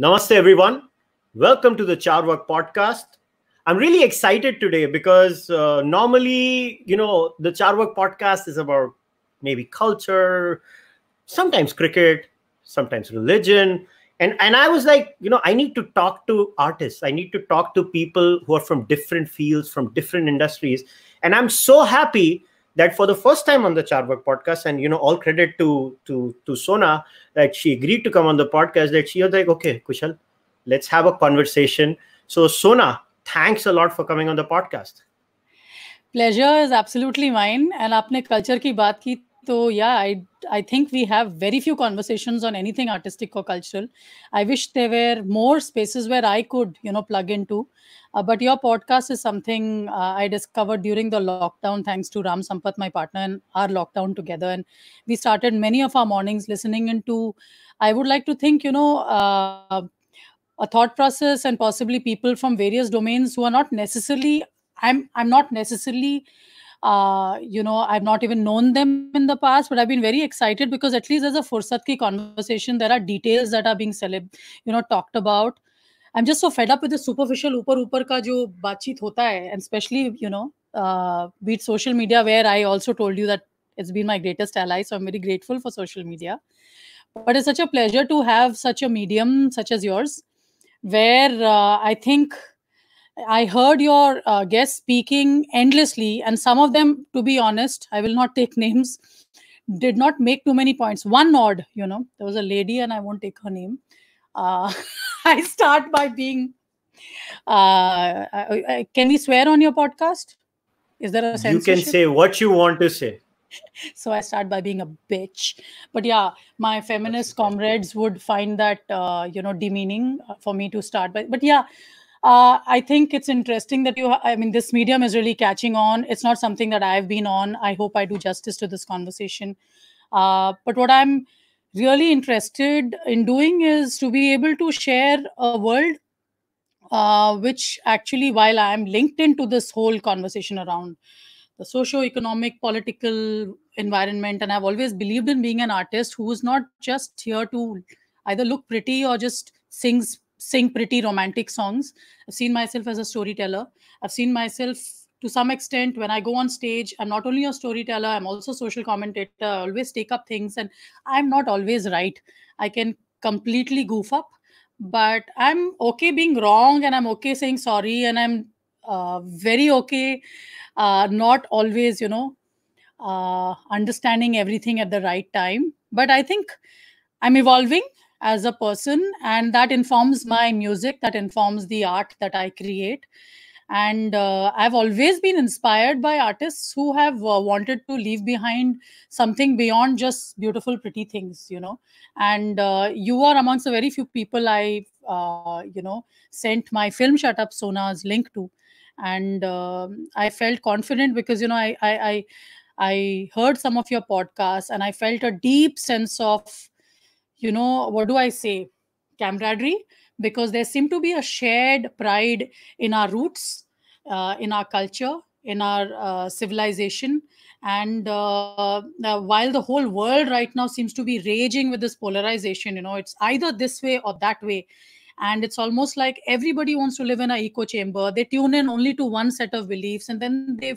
Namaste, everyone. Welcome to the Charvak podcast. I'm really excited today because uh, normally, you know, the Charvak podcast is about maybe culture, sometimes cricket, sometimes religion. And, and I was like, you know, I need to talk to artists. I need to talk to people who are from different fields, from different industries. And I'm so happy that for the first time on the Charvak podcast, and you know, all credit to to to Sona that she agreed to come on the podcast. That she was like, okay, Kushal, let's have a conversation. So Sona, thanks a lot for coming on the podcast. Pleasure is absolutely mine, and आपने culture की बात की so yeah i i think we have very few conversations on anything artistic or cultural i wish there were more spaces where i could you know plug into uh, but your podcast is something uh, i discovered during the lockdown thanks to ram sampath my partner and our lockdown together and we started many of our mornings listening into i would like to think you know uh, a thought process and possibly people from various domains who are not necessarily i'm i'm not necessarily uh, you know i've not even known them in the past but i've been very excited because at least there's a fursat ki conversation there are details that are being celeb you know talked about i'm just so fed up with the superficial upar upar ka jo baatcheet hota hai and especially you know uh, with social media where i also told you that it's been my greatest ally so i'm very grateful for social media but it's such a pleasure to have such a medium such as yours where uh, i think I heard your uh, guests speaking endlessly, and some of them, to be honest, I will not take names, did not make too many points. One odd, you know, there was a lady, and I won't take her name. Uh, I start by being. Uh, can we swear on your podcast? Is there a censorship? You can say what you want to say. so I start by being a bitch. But yeah, my feminist comrades would find that uh, you know demeaning uh, for me to start by. But yeah uh, I think it's interesting that you, I mean, this medium is really catching on. It's not something that I've been on. I hope I do justice to this conversation. Uh, but what I'm really interested in doing is to be able to share a world uh, which actually, while I'm linked into this whole conversation around the socio-economic, political environment, and I've always believed in being an artist who is not just here to either look pretty or just sings sing pretty romantic songs. I've seen myself as a storyteller. I've seen myself to some extent when i go on stage i'm not only a storyteller i'm also social commentator I always take up things and i'm not always right i can completely goof up but i'm okay being wrong and i'm okay saying sorry and i'm uh, very okay uh, not always you know uh, understanding everything at the right time but i think i'm evolving as a person and that informs my music that informs the art that i create and uh, i've always been inspired by artists who have uh, wanted to leave behind something beyond just beautiful pretty things you know and uh, you are amongst the very few people i uh, you know sent my film shut up sona's link to and um, i felt confident because you know i i i, I heard some of your podcasts and i felt a deep sense of you know, what do I say? Camaraderie, because there seemed to be a shared pride in our roots, uh, in our culture, in our uh, civilization. And uh, uh, while the whole world right now seems to be raging with this polarization, you know, it's either this way or that way. And it's almost like everybody wants to live in an echo chamber. They tune in only to one set of beliefs and then they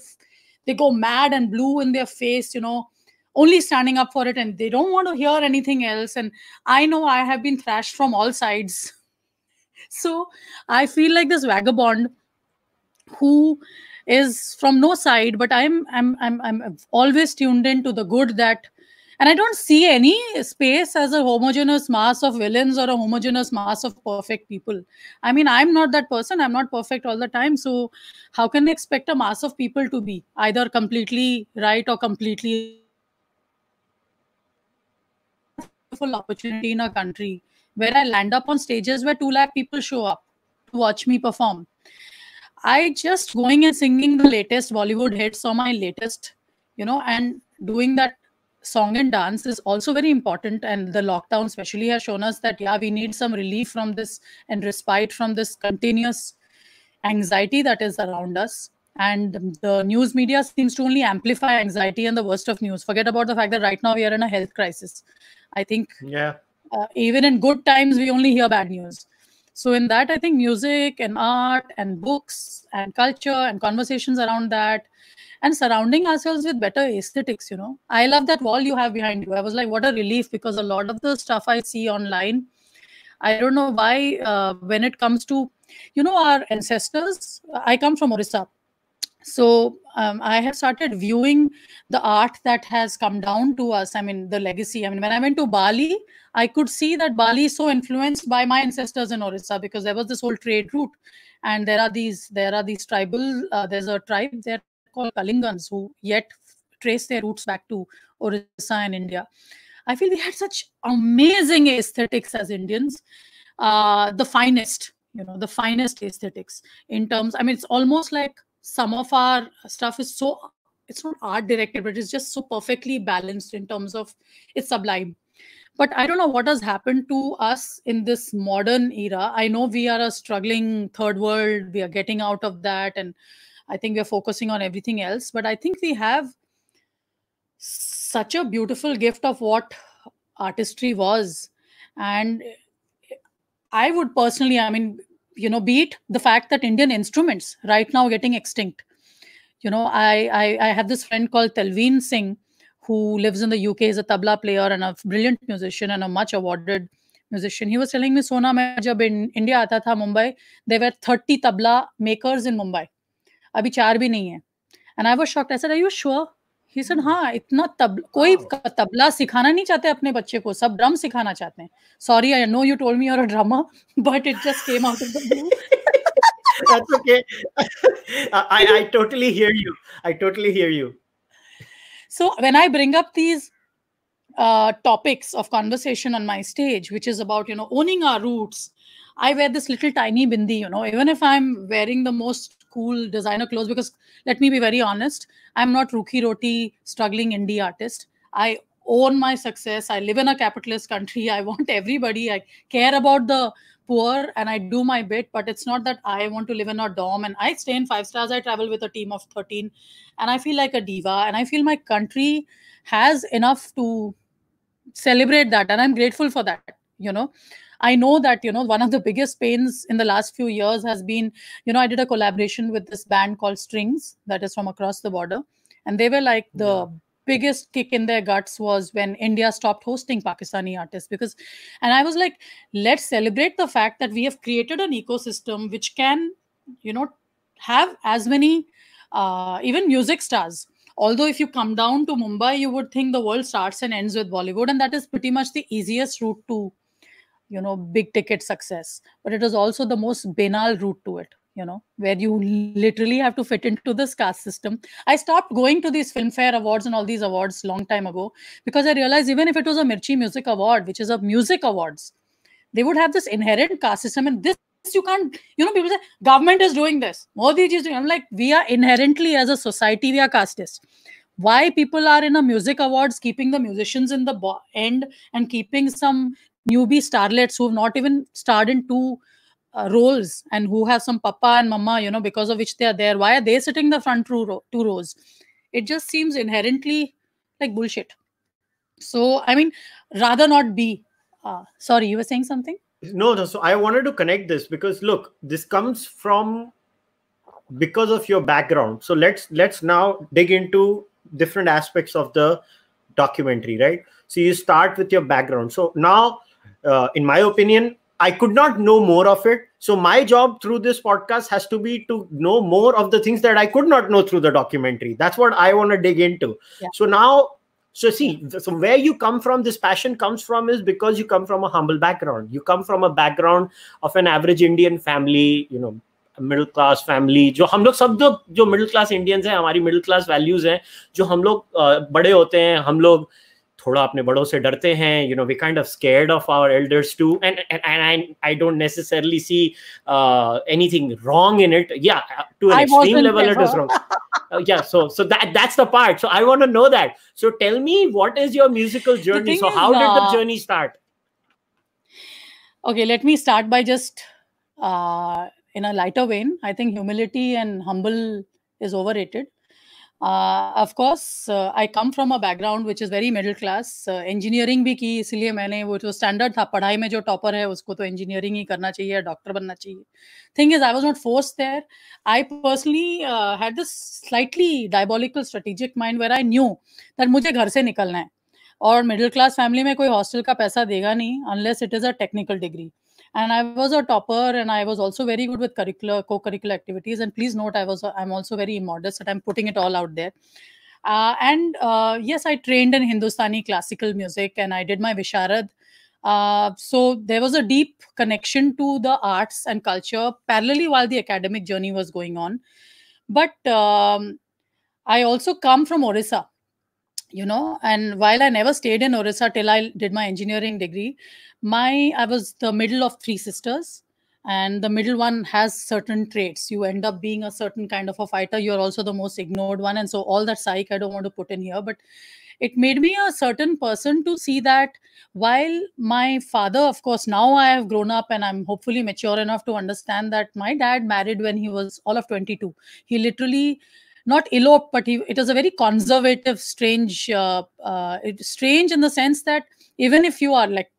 they go mad and blue in their face, you know, only standing up for it and they don't want to hear anything else and i know i have been thrashed from all sides so i feel like this vagabond who is from no side but i'm i'm i'm, I'm always tuned in to the good that and i don't see any space as a homogeneous mass of villains or a homogeneous mass of perfect people i mean i'm not that person i'm not perfect all the time so how can i expect a mass of people to be either completely right or completely wonderful opportunity in our country where I land up on stages where 2 lakh people show up to watch me perform. I just going and singing the latest Bollywood hits or my latest, you know, and doing that song and dance is also very important. And the lockdown, especially, has shown us that, yeah, we need some relief from this and respite from this continuous anxiety that is around us and the news media seems to only amplify anxiety and the worst of news forget about the fact that right now we are in a health crisis i think yeah uh, even in good times we only hear bad news so in that i think music and art and books and culture and conversations around that and surrounding ourselves with better aesthetics you know i love that wall you have behind you i was like what a relief because a lot of the stuff i see online i don't know why uh, when it comes to you know our ancestors i come from orissa so um, i have started viewing the art that has come down to us i mean the legacy i mean when i went to bali i could see that bali is so influenced by my ancestors in orissa because there was this whole trade route and there are these there are these tribal uh, there's a tribe they're called kalingans who yet trace their roots back to orissa and india i feel we had such amazing aesthetics as indians uh, the finest you know the finest aesthetics in terms i mean it's almost like some of our stuff is so it's not art directed but it's just so perfectly balanced in terms of it's sublime but i don't know what has happened to us in this modern era i know we are a struggling third world we are getting out of that and i think we are focusing on everything else but i think we have such a beautiful gift of what artistry was and i would personally i mean you know be it the fact that indian instruments right now getting extinct you know i i, I have this friend called telveen singh who lives in the uk is a tabla player and a brilliant musician and a much awarded musician he was telling me sona main jab in india aata tha mumbai there were 30 tabla makers in mumbai abhi char bhi nahi hai and i was shocked i said are you sure he said, हाँ इतना तब कोई तबला सिखाना नहीं चाहते अपने बच्चे को सब ड्रम सिखाना चाहते हैं sorry I know you told me your drummer but it just came out of the blue That's okay. I, I totally hear you. I totally hear you. So when I bring up these uh, topics of conversation on my stage, which is about you know owning our roots, I wear this little tiny bindi. You know, even if I'm wearing the most cool designer clothes because let me be very honest i'm not rookie roti struggling indie artist i own my success i live in a capitalist country i want everybody i care about the poor and i do my bit but it's not that i want to live in a dorm and i stay in five stars i travel with a team of 13 and i feel like a diva and i feel my country has enough to celebrate that and i'm grateful for that you know I know that, you know, one of the biggest pains in the last few years has been, you know, I did a collaboration with this band called Strings that is from across the border. And they were like the yeah biggest kick in their guts was when India stopped hosting Pakistani artists because, and I was like, let's celebrate the fact that we have created an ecosystem which can, you know, have as many uh, even music stars. Although if you come down to Mumbai, you would think the world starts and ends with Bollywood, and that is pretty much the easiest route to you know big ticket success but it is also the most banal route to it you know where you literally have to fit into this caste system i stopped going to these filmfare awards and all these awards long time ago because i realized even if it was a mirchi music award which is a music awards they would have this inherent caste system and this you can't you know people say government is doing this modi is doing i'm like we are inherently as a society we are casteist why people are in a music awards keeping the musicians in the bo- end and keeping some newbie starlets who've not even starred in two uh, roles and who have some papa and mama, you know, because of which they are there. Why are they sitting the front two, row, two rows? It just seems inherently like bullshit. So, I mean, rather not be. Uh, sorry, you were saying something? No, no. So I wanted to connect this because look, this comes from because of your background. So let's let's now dig into different aspects of the documentary, right? So you start with your background. So now uh, in my opinion, I could not know more of it. So my job through this podcast has to be to know more of the things that I could not know through the documentary. That's what I want to dig into. Yeah. So now, so see, so where you come from, this passion comes from is because you come from a humble background. You come from a background of an average Indian family, you know, middle class family जो हम लोग सब जो जो middle class Indians हैं हमारी middle class values हैं जो हम लोग uh, बड़े होते हैं हम लोग थोड़ा अपने बड़ों से डरते हैं you know we kind of scared of our elders too and and I I don't necessarily see anything wrong in it yeah to an extreme level it is wrong yeah so so that that's the part so i want to know that so tell me what is your musical journey so how did the uh, journey start okay let me start by just uh, in a lighter vein i think humility and humble is overrated Uh, of course, uh, I come from a background which is very engineering uh, भी की इसलिए मैंने वो जो standard था पढ़ाई में जो टॉपर है उसको तो इंजीनियरिंग ही करना चाहिए डॉक्टर बनना चाहिए thing is I was not force there I personally had this slightly diabolical strategic mind where I knew that मुझे घर से निकलना है और मिडिल क्लास फैमिली में कोई हॉस्टल का पैसा देगा नहीं unless it is a technical degree and i was a topper and i was also very good with curricular co-curricular activities and please note i was i'm also very modest that i'm putting it all out there uh, and uh, yes i trained in hindustani classical music and i did my visharad uh, so there was a deep connection to the arts and culture parallelly while the academic journey was going on but um, i also come from orissa you know and while i never stayed in orissa till i did my engineering degree my i was the middle of three sisters and the middle one has certain traits you end up being a certain kind of a fighter you're also the most ignored one and so all that psych i don't want to put in here but it made me a certain person to see that while my father of course now i have grown up and i'm hopefully mature enough to understand that my dad married when he was all of 22 he literally not eloped but he, it was a very conservative strange uh, uh, strange in the sense that even if you are like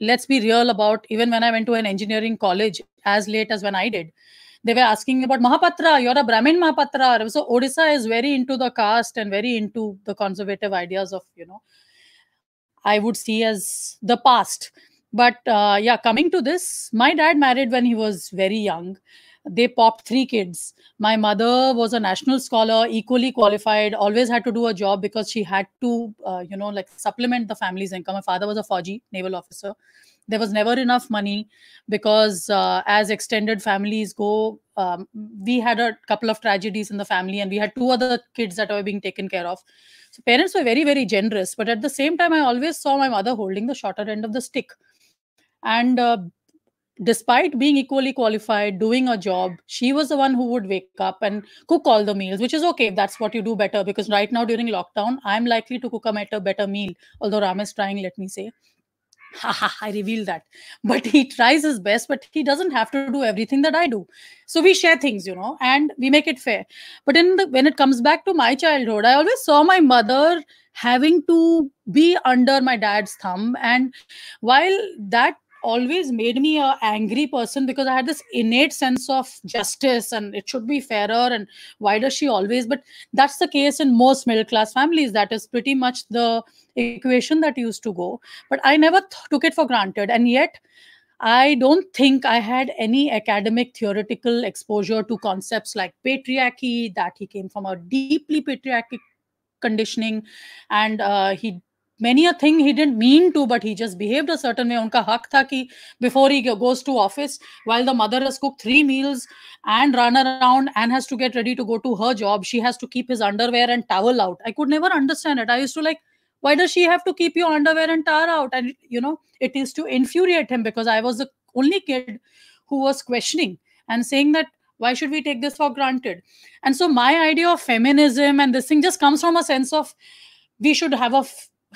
let's be real about even when I went to an engineering college as late as when I did, they were asking about Mahapatra, you're a Brahmin Mahapatra. So Odisha is very into the caste and very into the conservative ideas of, you know, I would see as the past. But uh, yeah, coming to this, my dad married when he was very young they popped three kids. My mother was a national scholar, equally qualified, always had to do a job because she had to, uh, you know, like supplement the family's income. My father was a Fauji, naval officer. There was never enough money because uh, as extended families go, um, we had a couple of tragedies in the family and we had two other kids that were being taken care of. So parents were very, very generous. But at the same time, I always saw my mother holding the shorter end of the stick and uh, despite being equally qualified doing a job she was the one who would wake up and cook all the meals which is okay that's what you do better because right now during lockdown i'm likely to cook a better meal although ram is trying let me say I reveal that. But he tries his best, but he doesn't have to do everything that I do. So we share things, you know, and we make it fair. But in the, when it comes back to my childhood, I always saw my mother having to be under my dad's thumb. And while that always made me a angry person because I had this innate sense of justice and it should be fairer and why does she always? But that's the case in most middle class families. That is pretty much the equation that used to go. But I never took it for granted, and yet. I don't think I had any academic theoretical exposure to concepts like patriarchy, that he came from a deeply patriarchal conditioning and uh, he many a thing he didn't mean to but he just behaved a certain way unka haq tha ki before he goes to office while the mother has cooked three meals and run around and has to get ready to go to her job she has to keep his underwear and towel out i could never understand it i used to like why does she have to keep your underwear and towel out and you know it is to infuriate him because i was the only kid who was questioning and saying that why should we take this for granted and so my idea of feminism and this thing just comes from a sense of we should have a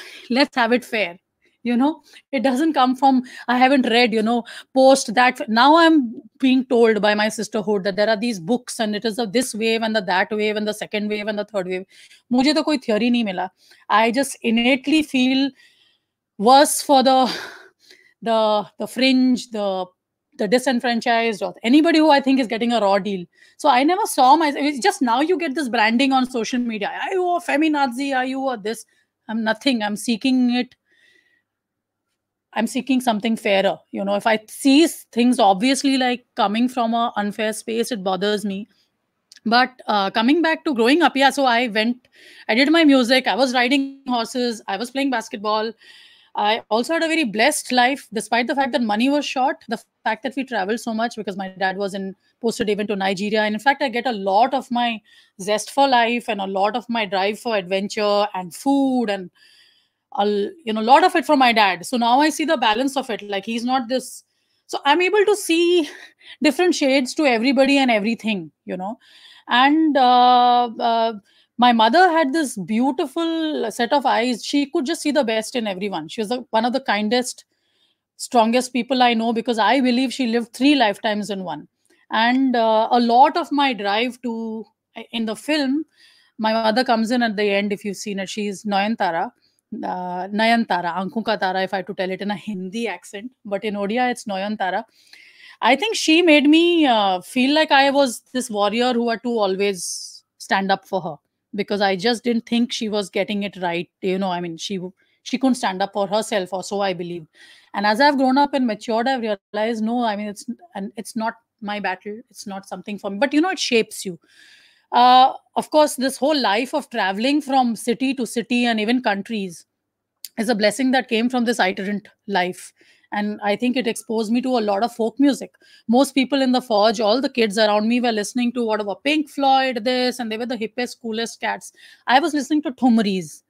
let's have it fair you know it doesn't come from i haven't read you know post that now i'm being told by my sisterhood that there are these books and it is of this wave and the that wave and the second wave and the third wave mujhe to koi theory nahi mila i just innately feel worse for the the the fringe the the disenfranchised or anybody who I think is getting a raw deal. So I never saw myself. It's just now you get this branding on social media. Are you a feminazi? Are you a this? i'm nothing i'm seeking it i'm seeking something fairer you know if i see things obviously like coming from a unfair space it bothers me but uh, coming back to growing up yeah so i went i did my music i was riding horses i was playing basketball I also had a very blessed life, despite the fact that money was short, the fact that we traveled so much because my dad was in posted even to Nigeria. And in fact, I get a lot of my zest for life and a lot of my drive for adventure and food and a you know lot of it from my dad. So now I see the balance of it. Like he's not this. So I'm able to see different shades to everybody and everything, you know. And uh, uh my mother had this beautiful set of eyes she could just see the best in everyone she was the, one of the kindest strongest people i know because i believe she lived three lifetimes in one and uh, a lot of my drive to uh, in the film my mother comes in at the end if you've seen it she's Nayantara uh, Nayantara Aankhon Tara if I had to tell it in a Hindi accent but in Odia it's Nayantara I think she made me uh, feel like I was this warrior who had to always stand up for her because i just didn't think she was getting it right you know i mean she she couldn't stand up for herself or so i believe and as i've grown up and matured i've realized no i mean it's and it's not my battle it's not something for me but you know it shapes you uh, of course this whole life of traveling from city to city and even countries is a blessing that came from this itinerant life and i think it exposed me to a lot of folk music most people in the forge all the kids around me were listening to whatever pink floyd this and they were the hippest coolest cats i was listening to thumris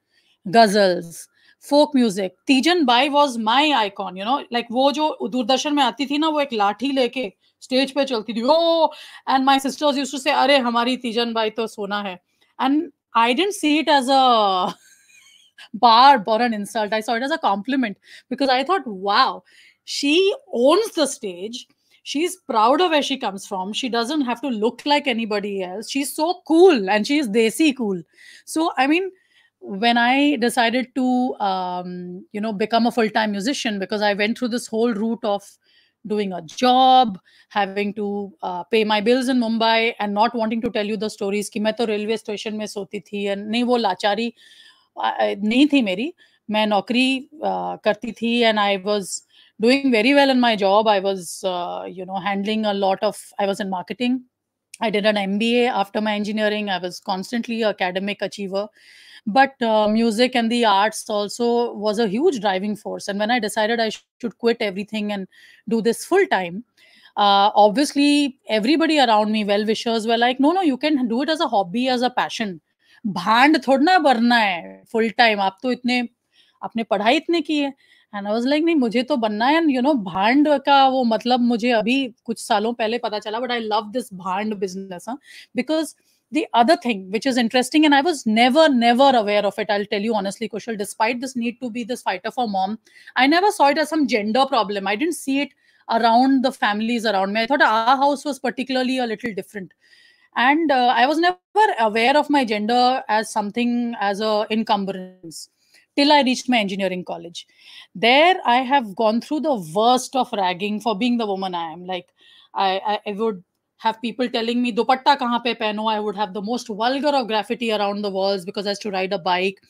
ghazals folk music Teejan Bai was my icon you know like वो जो दूरदर्शन में आती थी ना वो एक लाठी लेके स्टेज पे चलती थी oh and my sisters used to say अरे हमारी तीजन बाई तो सोना है and I didn't see it as a barb or an insult. I saw it as a compliment because I thought, wow, she owns the stage. She's proud of where she comes from. She doesn't have to look like anybody else. She's so cool and she's desi cool. So, I mean, when I decided to, um, you know, become a full time musician, because I went through this whole route of doing a job, having to uh, pay my bills in Mumbai, and not wanting to tell you the stories. Ki main to railway station mein soti thi, and nahi wo lachari. नहीं थी मेरी मैं नौकरी करती doing very well in my job i was you know handling a lot of i was in marketing i did an mba after my engineering i was constantly academic achiever but uh, music and the arts also was a huge driving force and when i decided i should quit everything and do this full time uh, obviously everybody around me well wishers were like no no you can do it as a hobby as a passion भांड थोड़ा बनना है full time आप तो इतने आपने पढ़ाई इतने की है एंड आई वाज लाइक नहीं मुझे तो बनना है एंड यू नो भांड का वो मतलब मुझे अभी कुछ सालों पहले पता चला but I love this bhand business because the other thing which is interesting and i was never never aware of it i'll tell you honestly kushal despite this need to be this fighter for mom i never saw it as some gender problem i didn't see it around the families around me i thought our house was particularly a little different and uh, i was never aware of my gender as something as a encumbrance till i reached my engineering college there i have gone through the worst of ragging for being the woman i am like i i, I would have people telling me dupatta kahan pe pehno i would have the most vulgar of graffiti around the walls because i used to ride a bike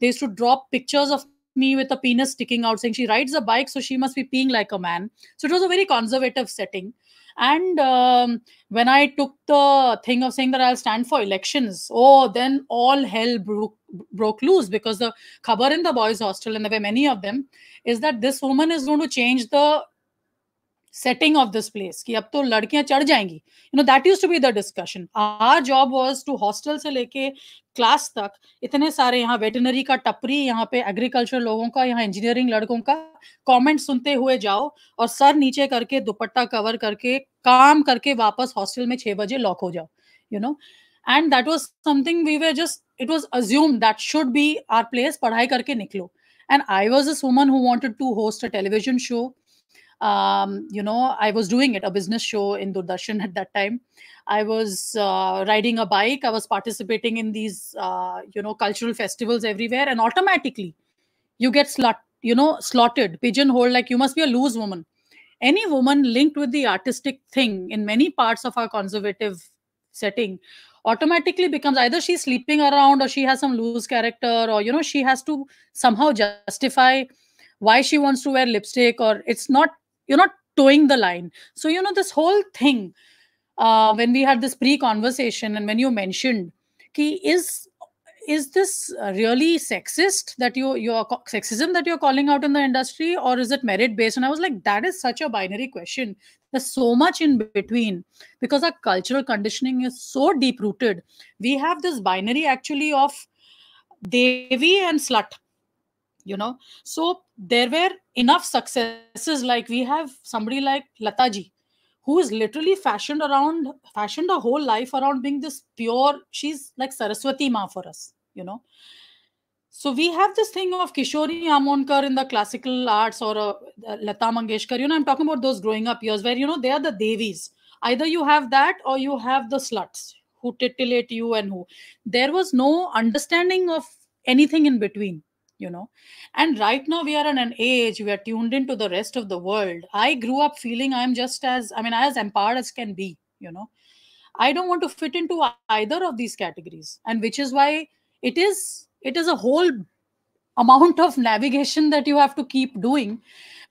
they used to drop pictures of me with a penis sticking out saying she rides a bike so she must be peeing like a man so it was a very conservative setting and um, when I took the thing of saying that I'll stand for elections, oh, then all hell broke broke loose because the cover in the boys' hostel, and there were many of them, is that this woman is going to change the setting of this place कि अब तो लड़कियां चढ़ जाएंगी you know that used to be the discussion our job was to hostel से लेके class तक इतने सारे यहाँ वेटनरी का टपरी यहाँ पे एग्रीकल्चर लोगों का यहाँ इंजीनियरिंग लड़कों का कमेंट सुनते हुए जाओ और सर नीचे करके दुपट्टा कवर करके काम करके वापस हॉस्टल में छह बजे लॉक हो जाओ you know and that was something we were just it was assume that should be our place पढ़ाई करके निकलो and I was as woman who wanted to host a television show um, you know i was doing it a business show in doordarshan at that time i was uh, riding a bike i was participating in these uh, you know cultural festivals everywhere and automatically you get slot you know slotted pigeonholed like you must be a loose woman any woman linked with the artistic thing in many parts of our conservative setting automatically becomes either she's sleeping around or she has some loose character or you know she has to somehow justify why she wants to wear lipstick or it's not you're not towing the line so you know this whole thing uh, when we had this pre-conversation and when you mentioned ki is is this really sexist that you your sexism that you're calling out in the industry or is it merit based and i was like that is such a binary question there's so much in between because our cultural conditioning is so deep rooted we have this binary actually of devi and slut you know so there were enough successes like we have somebody like lataji who is literally fashioned around fashioned a whole life around being this pure she's like saraswati ma for us you know so we have this thing of Kishori Amonkar in the classical arts or uh, Lata Mangeshkar. You know, I'm talking about those growing up years where, you know, they are the devis. Either you have that or you have the sluts who titillate you and who. There was no understanding of anything in between you know and right now we are in an age we are tuned into the rest of the world i grew up feeling i'm just as i mean as empowered as can be you know i don't want to fit into either of these categories and which is why it is it is a whole amount of navigation that you have to keep doing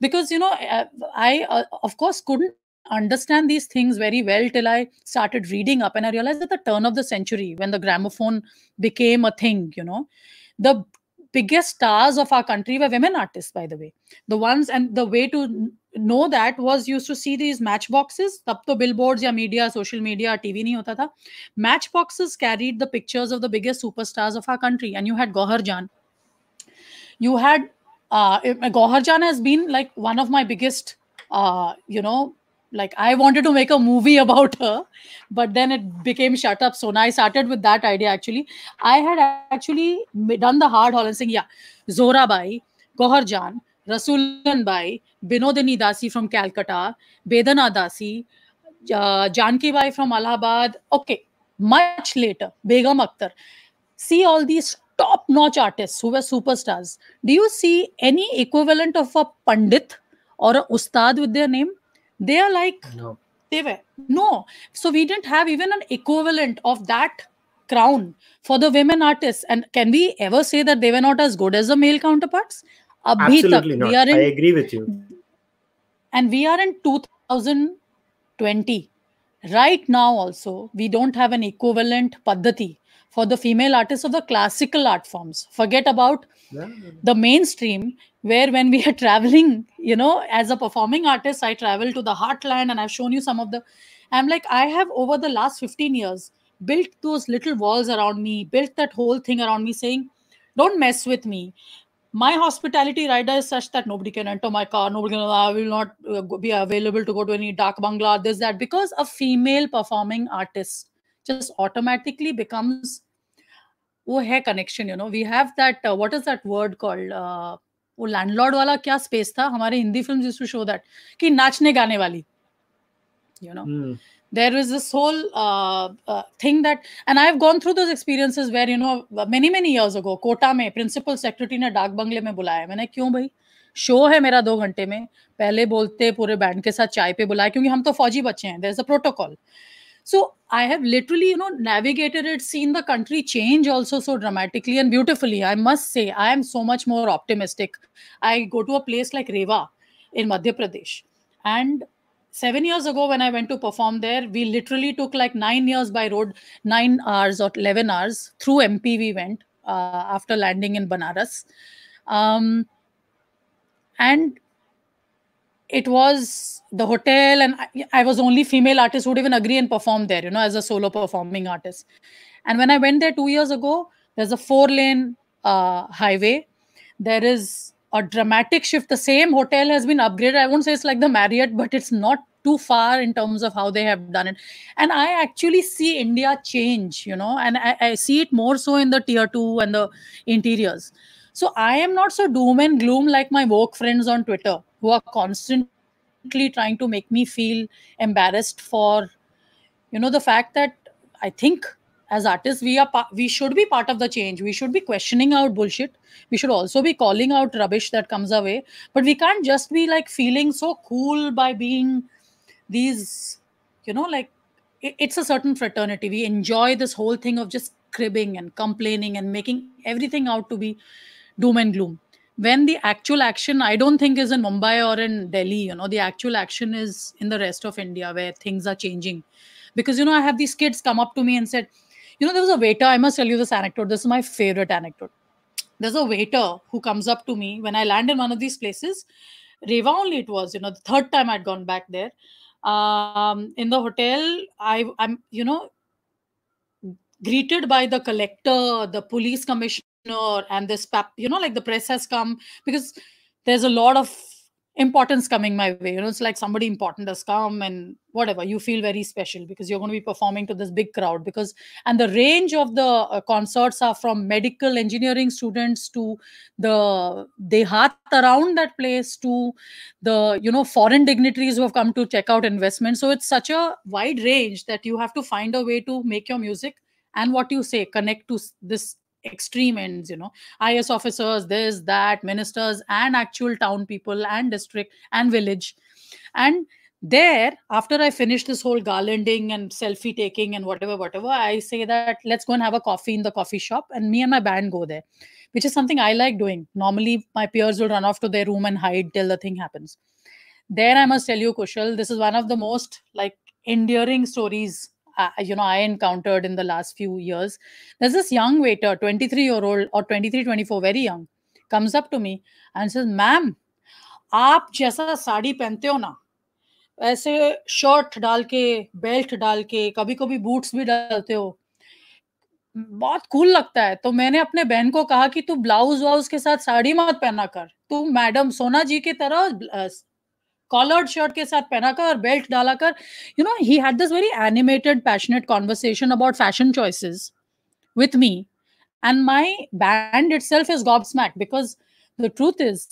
because you know uh, i uh, of course couldn't understand these things very well till i started reading up and i realized that the turn of the century when the gramophone became a thing you know the biggest stars of our country were women artists, by the way. The ones and the way to know that was used to see these matchboxes. Tab to billboards, ya media, social media, TV nahi hota tha. Matchboxes carried the pictures of the biggest superstars of our country, and you had Gohar Jan. You had uh, Gohar Jan has been like one of my biggest, uh, you know, like I wanted to make a movie about her, but then it became Shut Up Sona. I started with that idea actually. I had actually done the hard haul and saying, yeah, Zora Bai, Gohar Jan, Rasulan Bai, Binodini Dasi from Calcutta, Bedana Dasi, uh, Janki Bai from Allahabad. Okay, much later, Begum Akhtar. See all these top-notch artists who were superstars. Do you see any equivalent of a pandit or a ustad with their name? They are like, no. they were. No. So we didn't have even an equivalent of that crown for the women artists. And can we ever say that they were not as good as the male counterparts? Abhi Absolutely tak, not. We are in, I agree with you. And we are in 2020. Right now, also, we don't have an equivalent paddhati for the female artists of the classical art forms forget about yeah. the mainstream where when we are traveling you know as a performing artist i travel to the heartland and i've shown you some of the i'm like i have over the last 15 years built those little walls around me built that whole thing around me saying don't mess with me my hospitality rider is such that nobody can enter my car nobody can, i will not uh, be available to go to any dark bungalow this that because a female performing artist just automatically becomes वो है connection you know we have that what is that word called वो landlord वाला क्या space था हमारे Hindi film जिस show that कि नाचने गाने वाली you know there is this whole thing that and I have gone through those experiences where you know many many years ago Kota में प्रिंसिपल सेक्रेटरी ने डाक बंगले में बुलाया मैंने क्यों भाई शो है मेरा दो घंटे में पहले बोलते पूरे बैंड के साथ चाय पे बुलाया क्योंकि हम तो फौजी बच्चे हैं there is a protocol So I have literally, you know, navigated it, seen the country change also so dramatically and beautifully. I must say, I am so much more optimistic. I go to a place like Reva in Madhya Pradesh. And seven years ago, when I went to perform there, we literally took like nine years by road, nine hours or 11 hours through MP we went uh, after landing in Banaras. Um, and it was the hotel and I, I, was only female artist who would even agree and perform there you know as a solo performing artist and when i went there two years ago there's a four lane uh, highway there is a dramatic shift the same hotel has been upgraded i won't say it's like the marriott but it's not too far in terms of how they have done it and i actually see india change you know and I, I see it more so in the tier two and the interiors so i am not so doom and gloom like my woke friends on twitter who are constantly trying to make me feel embarrassed for you know the fact that i think as artists we are we should be part of the change we should be questioning out bullshit we should also be calling out rubbish that comes away but we can't just be like feeling so cool by being these you know like it's a certain fraternity we enjoy this whole thing of just cribbing and complaining and making everything out to be doom and gloom when the actual action i don't think is in mumbai or in delhi you know the actual action is in the rest of india where things are changing because you know i have these kids come up to me and said you know there was a waiter i must tell you this anecdote this is my favorite anecdote there's a waiter who comes up to me when i land in one of these places reva only it was you know the third time i'd gone back there um, in the hotel i i'm you know greeted by the collector the police commissioner and this pap you know like the press has come because there's a lot of importance coming my way you know it's like somebody important has come and whatever you feel very special because you're going to be performing to this big crowd because and the range of the uh, concerts are from medical engineering students to the dehat around that place to the you know foreign dignitaries who have come to check out investment. so it's such a wide range that you have to find a way to make your music and what you say connect to this extreme ends you know is officers this that ministers and actual town people and district and village and there after i finish this whole garlanding and selfie taking and whatever whatever i say that let's go and have a coffee in the coffee shop and me and my band go there which is something i like doing normally my peers will run off to their room and hide till the thing happens there i must tell you kushal this is one of the most like enduring stories uh, you know i encountered in the last few years there's this young waiter 23 year old or 23 24 very young comes up to me and says ma'am aap jaisa saadi pehnte ho na ऐसे shirt डाल के belt डाल के कभी कभी boots भी डालते हो बहुत कूल लगता है तो मैंने अपने बहन को कहा कि तू ब्लाउज वाउज के साथ साड़ी मत पहना कर तू मैडम सोना जी की तरह Colored शर्ट के साथ belt. कर और बेल्ट डाला कर you know he had this very animated passionate with me and my band itself is gobsmacked because the truth is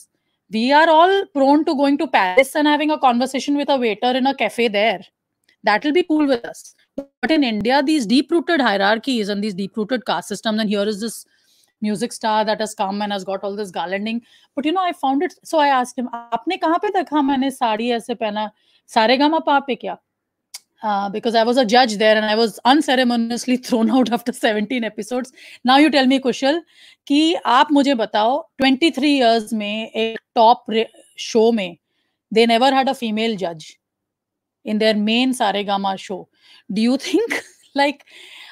we are all prone to going to paris and having a conversation with a waiter in a cafe there that'll be cool with us but in india these deep rooted hierarchies and these deep rooted caste systems and here is this music star that has come and has got all this garlanding. But you know, I found it. So I asked him, आपने kaha pe देखा maine sari aise पहना सारे gamma पा पे Uh, because I was a judge there and I was unceremoniously thrown out after 17 episodes. Now you tell me, Kushal, कि आप मुझे batao, 23 years में a top show में they never had a female judge in their main Saregama show. Do you think like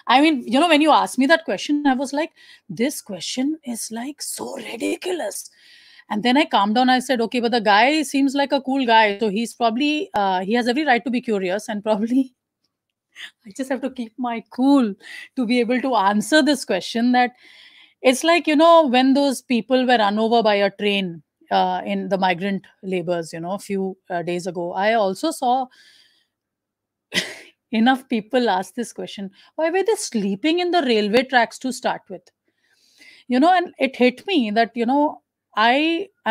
I mean, you know, when you asked me that question, I was like, this question is like so ridiculous. And then I calmed down. I said, okay, but the guy seems like a cool guy. So he's probably, uh, he has every right to be curious and probably I just have to keep my cool to be able to answer this question that it's like, you know, when those people were run over by a train uh, in the migrant labors, you know, a few uh, days ago, I also saw enough people ask this question why were they sleeping in the railway tracks to start with you know and it hit me that you know i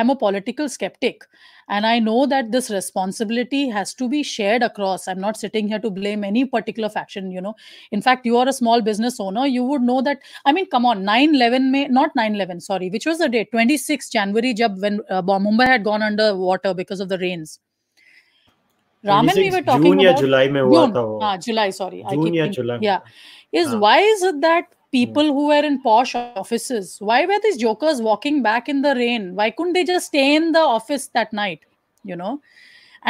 am a political skeptic and i know that this responsibility has to be shared across i'm not sitting here to blame any particular faction you know in fact you are a small business owner you would know that i mean come on 9-11 may not 9-11 sorry which was the date 26 january jab when uh, mumbai had gone under water because of the rains Raman we were talking about July में हुआ था june, tha wo. Ah, july sorry june ya july yeah is ah. That people who that in posh offices why were this jokers walking back in the rain why couldn't they just stay in the office that night you know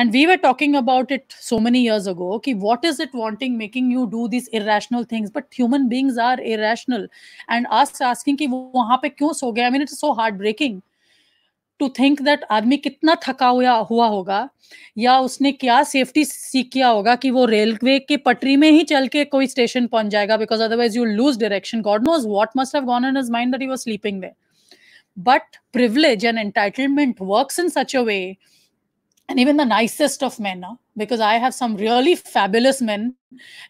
and we were talking about it so many years ago Ki what is it wanting making you do these irrational things but human beings are irrational and us asking ki wo wahan pe kyun so gaya i mean it is so heartbreaking to think that आदमी कितना थका हुआ हुआ होगा या उसने क्या safety सीख किया होगा कि वो रेलवे के पटरी में ही चल के कोई स्टेशन पहुंच जाएगा because otherwise you lose direction God knows what must have gone in his mind that he was sleeping there but privilege and entitlement work in such a way and even the nicest of man ना because I have some really fabulous man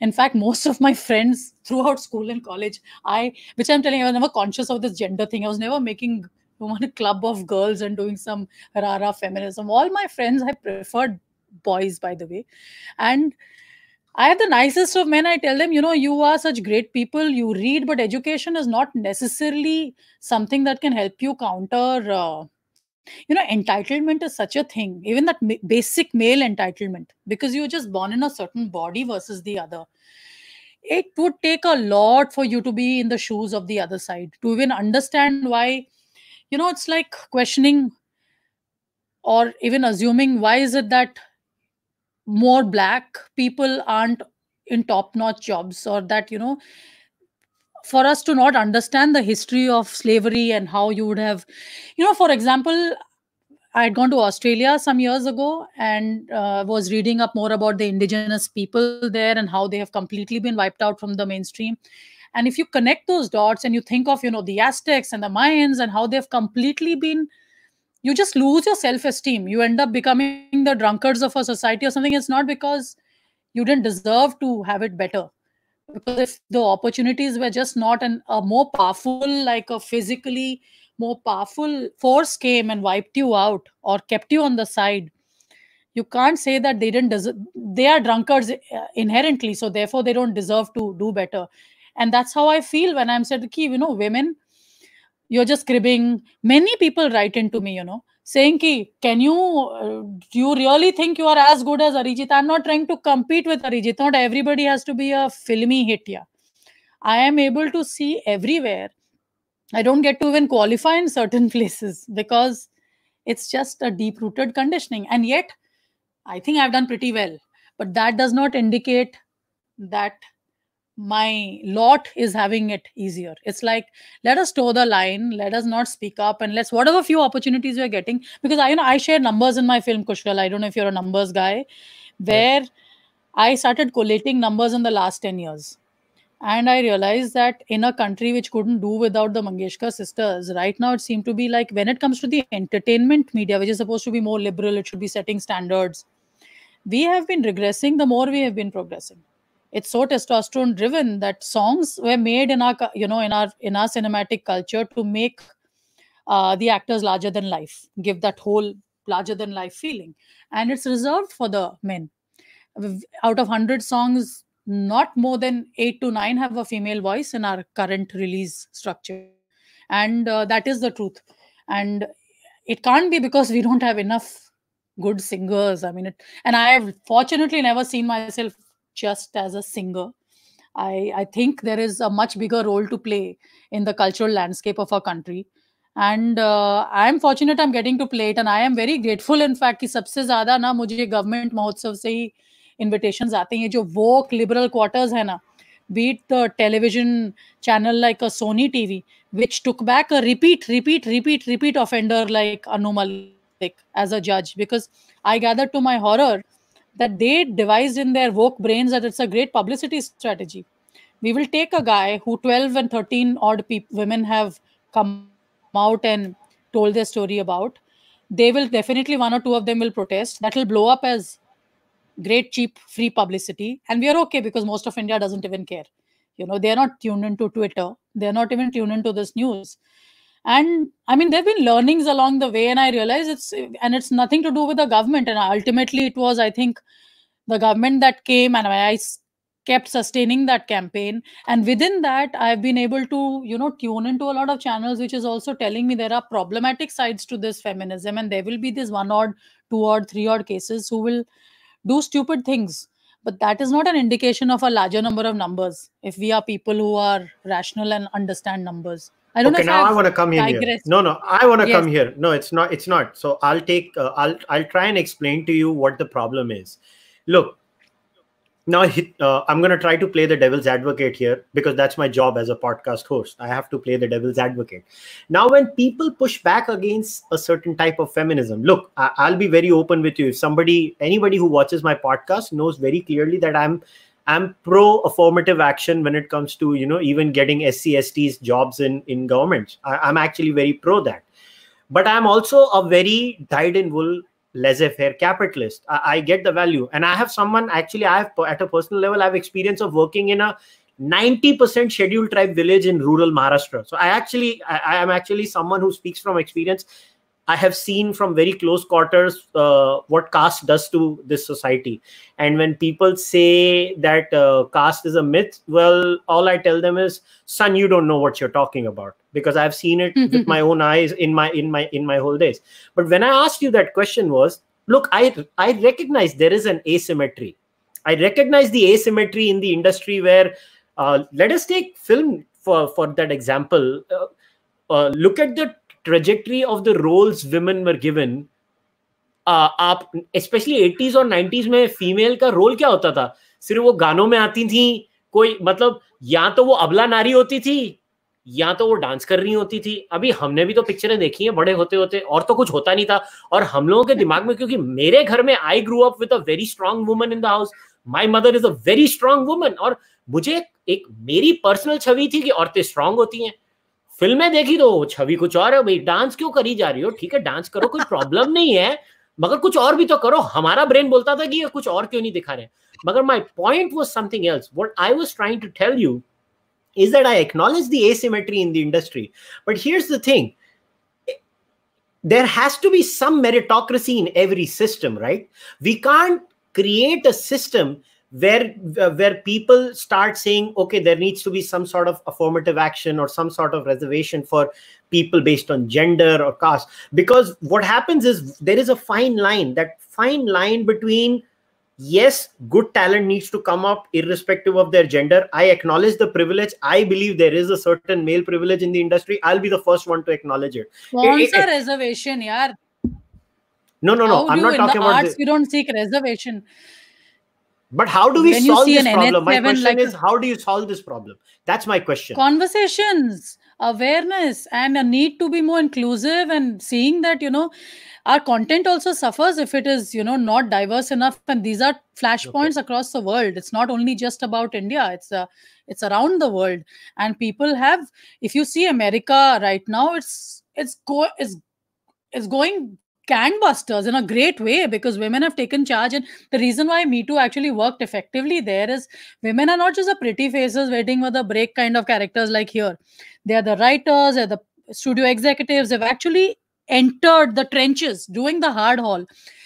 in fact most of my friends throughout school and college I which I am telling conscious of this gender thing I was never making want a club of girls and doing some rara feminism. All my friends, I preferred boys, by the way. And I have the nicest of men. I tell them, you know, you are such great people. You read, but education is not necessarily something that can help you counter. Uh, you know, entitlement is such a thing, even that ma basic male entitlement, because you're just born in a certain body versus the other. It would take a lot for you to be in the shoes of the other side to even understand why you know it's like questioning or even assuming why is it that more black people aren't in top notch jobs or that you know for us to not understand the history of slavery and how you would have you know for example i had gone to australia some years ago and uh, was reading up more about the indigenous people there and how they have completely been wiped out from the mainstream and if you connect those dots and you think of you know the aztecs and the mayans and how they've completely been you just lose your self-esteem you end up becoming the drunkards of a society or something it's not because you didn't deserve to have it better because if the opportunities were just not an, a more powerful like a physically more powerful force came and wiped you out or kept you on the side you can't say that they didn't deserve they are drunkards uh, inherently so therefore they don't deserve to do better and that's how i feel when i'm said ki you know women you're just cribbing many people write into me you know saying ki can you uh, do you really think you are as good as arijit i'm not trying to compete with arijit not everybody has to be a filmy hit yeah i am able to see everywhere i don't get to even qualify in certain places because it's just a deep rooted conditioning and yet i think i've done pretty well but that does not indicate that my lot is having it easier it's like let us toe the line let us not speak up and let's whatever few opportunities we're getting because i you know i share numbers in my film kushal i don't know if you're a numbers guy where i started collating numbers in the last 10 years and i realized that in a country which couldn't do without the mangeshkar sisters right now it seemed to be like when it comes to the entertainment media which is supposed to be more liberal it should be setting standards we have been regressing the more we have been progressing it's so testosterone driven that songs were made in our you know in our in our cinematic culture to make uh, the actors larger than life give that whole larger than life feeling and it's reserved for the men out of 100 songs not more than 8 to 9 have a female voice in our current release structure and uh, that is the truth and it can't be because we don't have enough good singers i mean it, and i have fortunately never seen myself just as a singer. I, I think there is a much bigger role to play in the cultural landscape of our country. And uh, I am fortunate I'm getting to play it. And I am very grateful, in fact, that the government mahotsav of hi invitations aate hai, jo woke liberal quarters, hai beat the television channel like a Sony TV, which took back a repeat, repeat, repeat, repeat offender like Anu Malik as a judge. Because I gathered to my horror that they devised in their woke brains that it's a great publicity strategy. We will take a guy who 12 and 13 odd women have come out and told their story about. They will definitely, one or two of them will protest. That will blow up as great, cheap, free publicity. And we are okay because most of India doesn't even care. You know, they are not tuned into Twitter. They are not even tuned into this news and i mean there've been learnings along the way and i realize it's and it's nothing to do with the government and ultimately it was i think the government that came and i kept sustaining that campaign and within that i've been able to you know tune into a lot of channels which is also telling me there are problematic sides to this feminism and there will be this one odd two odd three odd cases who will do stupid things but that is not an indication of a larger number of numbers if we are people who are rational and understand numbers I don't okay, know. now i want to come in here. No, no, I want to yes. come here. No, it's not. It's not. So I'll take. Uh, I'll I'll try and explain to you what the problem is. Look, now uh, I'm going to try to play the devil's advocate here because that's my job as a podcast host. I have to play the devil's advocate. Now, when people push back against a certain type of feminism, look, I- will be very open with you. If somebody, anybody who watches my podcast knows very clearly that I'm I'm pro affirmative action when it comes to you know even getting SCSTs jobs in in governments. I, am actually very pro that, but I'm also a very dyed in wool laissez-faire capitalist. I, I get the value, and I have someone actually. I have at a personal level, I have experience of working in a 90% scheduled tribe village in rural Maharashtra. So I actually I am actually someone who speaks from experience I have seen from very close quarters uh, what caste does to this society. And when people say that uh, caste is a myth, well, all I tell them is, son, you don't know what you're talking about because I've seen it mm-hmm. with my own eyes in my in my in my whole days. But when I asked you that question was, look, I I recognize there is an asymmetry. I recognize the asymmetry in the industry where, uh, let us take film for for that example. Uh, uh, look at the trajectory of the roles women were given आप specially eighties और nineties में female का role क्या होता था सिर्फ वो गानों में आती थी कोई मतलब या तो वो अबला नारी होती थी या तो वो डांस कर रही होती थी अभी हमने भी तो पिक्चरें देखी हैं बड़े होते होते और तो कुछ होता नहीं था और हम लोगों के दिमाग में क्योंकि मेरे घर में I grew up with a very strong woman in the house my mother is a very strong woman और मुझे एक मेरी पर्सनल छवि थी कि औरतें स्ट्रांग होती हैं फिल्में देखी तो छवि कुछ और है भाई डांस क्यों करी जा रही हो ठीक है डांस करो कोई प्रॉब्लम नहीं है मगर कुछ और भी तो करो हमारा ब्रेन बोलता था कि ये कुछ और क्यों नहीं दिखा रहे मगर my point was something else what I was trying to tell you is that I acknowledge the asymmetry in the industry but here's the thing there has to be some meritocracy in every system right we can't create a system where uh, where people start saying okay there needs to be some sort of affirmative action or some sort of reservation for people based on gender or caste because what happens is there is a fine line that fine line between yes good talent needs to come up irrespective of their gender i acknowledge the privilege i believe there is a certain male privilege in the industry i'll be the first one to acknowledge it sponsor a reservation yaar no no no How i'm not talking about arts, we don't seek reservation but how do we when solve this problem? NH7, my question like is, how do you solve this problem? That's my question. Conversations, awareness, and a need to be more inclusive, and seeing that you know our content also suffers if it is you know not diverse enough. And these are flashpoints okay. across the world. It's not only just about India. It's a uh, it's around the world, and people have. If you see America right now, it's it's go it's it's going can busters in a great way because women have taken charge and the reason why me too actually worked effectively there is women are not just the pretty faces waiting for the break kind of characters like here they are the writers they're the studio executives they've actually entered the trenches doing the hard haul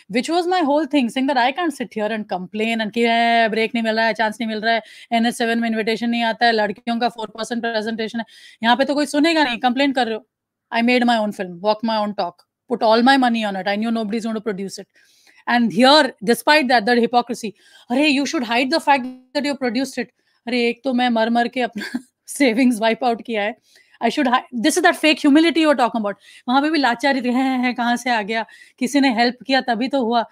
which was my whole thing saying that i can't sit here and complain and ki eh, break nahi mil raha hai chance nahi mil raha hai ns7 mein invitation नहीं aata. है लड़कियों 4% percent presentation hai. यहां pe to koi sunega nahi. Complain कर रहे हो I made my own film walk my put all my money on it. I knew nobody's going to produce it. And here, despite that, that hypocrisy, hey, you should hide the fact that you produced it. अरे एक तो मैं मर मर के अपना savings wipe out किया है I should this is that fake humility you talk about वहां पे भी लाचारी थी है, है कहाँ से आ गया किसी ने हेल्प किया तभी तो हुआ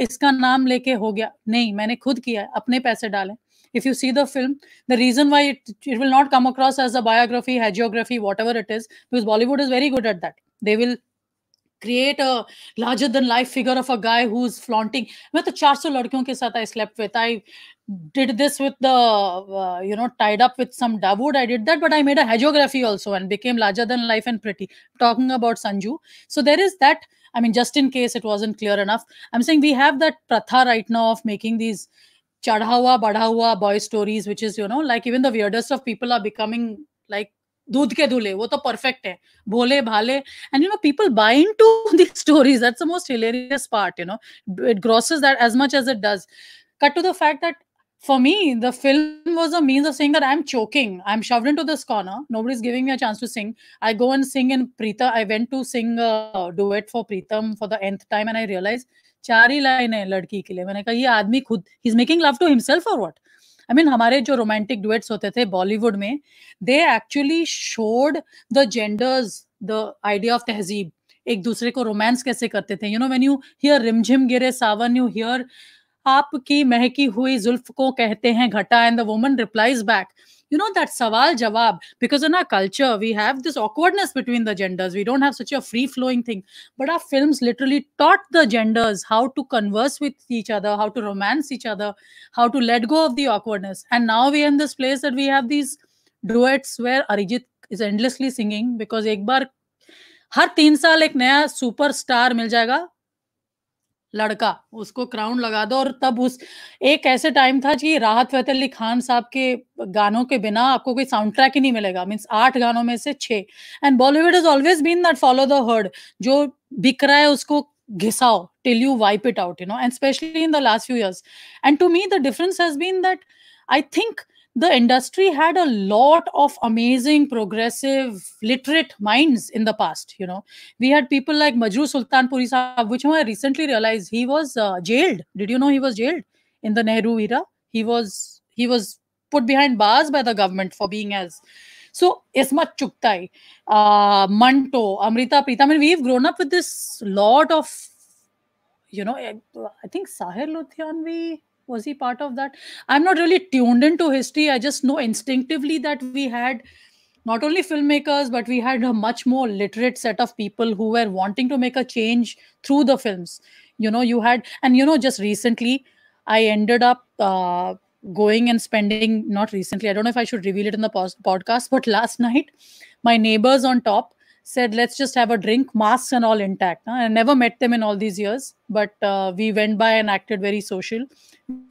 इसका नाम लेके हो गया नहीं मैंने खुद किया अपने पैसे डाले if you see the film the reason why it, it will not come across as a biography hagiography whatever it is because bollywood is very good at that they will create a larger than life figure of a guy who's flaunting with the 400 लड़कियों के साथ I slept with I did this with the uh, you know tied up with some Dawood I did that but I made a hagiography also and became larger than life and pretty talking about Sanju so there is that I mean just in case it wasn't clear enough I'm saying we have that pratha right now of making these chadhawa badhawa boy stories which is you know like even the weirdest of people are becoming like दूध के दूल्हे वो तो perfect है भोले भाले and you know people buy into the stories that's the most hilarious part you know it grosses that as much as it does cut to the fact that for me, the film was a means of saying that I'm choking. I'm shoved into this corner. Nobody's giving me a chance to sing. I go and sing in Preeta. I went to sing a duet for Preetam for the nth time, and I realized चार ही line है लड़की के लिए मैंने कहा ये आदमी खुद ही is making love to himself और व्हाट आई मीन हमारे जो रोमांटिक डुएट्स होते थे बॉलीवुड में they actually showed the genders the idea of tehzeeb एक दूसरे को रोमांस कैसे करते थे you know when you hear रिमझिम गिरे सावन यू हियर आपकी महकी हुई जुल्फ को कहते हैं घटा and the woman replies back you know that sawal jawab because in our culture we have this awkwardness between the genders we don't have such a free flowing thing but our films literally taught the genders how to converse with each other how to romance each other how to let go of the awkwardness and now we are in this place that we have these duets where arijit is endlessly singing because ek bar हर तीन साल एक नया superstar मिल जाएगा लड़का उसको crown लगा दो और तब उस एक ऐसे टाइम था कि राहत फतेह अली खान साहब के गानों के बिना आपको कोई साउंड ट्रैक ही नहीं मिलेगा मीन्स आठ गानों में से छः and Bollywood is always been that follow the herd जो बिक रहा है उसको घिसाओ till you wipe it out you know and specially in the last few years and to me the difference has been that I think the industry had a lot of amazing progressive literate minds in the past you know we had people like majru sultanpuri sahab which i recently realized he was uh, jailed did you know he was jailed in the nehru era he was he was put behind bars by the government for being as so Ismat Chuktai, uh, Manto, Amrita Pritam. I mean, we've grown up with this lot of, you know, I think Sahir Luthianvi, was he part of that i'm not really tuned into history i just know instinctively that we had not only filmmakers but we had a much more literate set of people who were wanting to make a change through the films you know you had and you know just recently i ended up uh, going and spending not recently i don't know if i should reveal it in the post- podcast but last night my neighbors on top said, let's just have a drink, masks and all intact. Huh? I never met them in all these years, but uh, we went by and acted very social.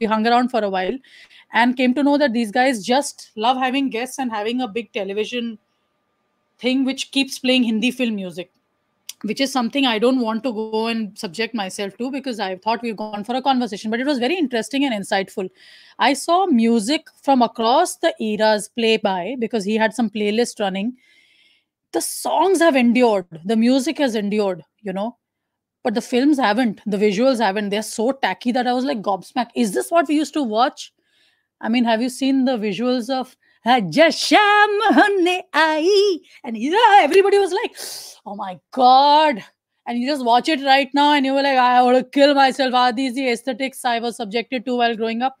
We hung around for a while and came to know that these guys just love having guests and having a big television thing which keeps playing Hindi film music, which is something I don't want to go and subject myself to because I thought we've gone for a conversation, but it was very interesting and insightful. I saw music from across the eras play by because he had some playlist running the songs have endured, the music has endured, you know, but the films haven't, the visuals haven't. They're so tacky that I was like gobsmacked. Is this what we used to watch? I mean, have you seen the visuals of And yeah, everybody was like, oh my God. And you just watch it right now, and you were like, I want to kill myself. Are these the aesthetics I was subjected to while growing up?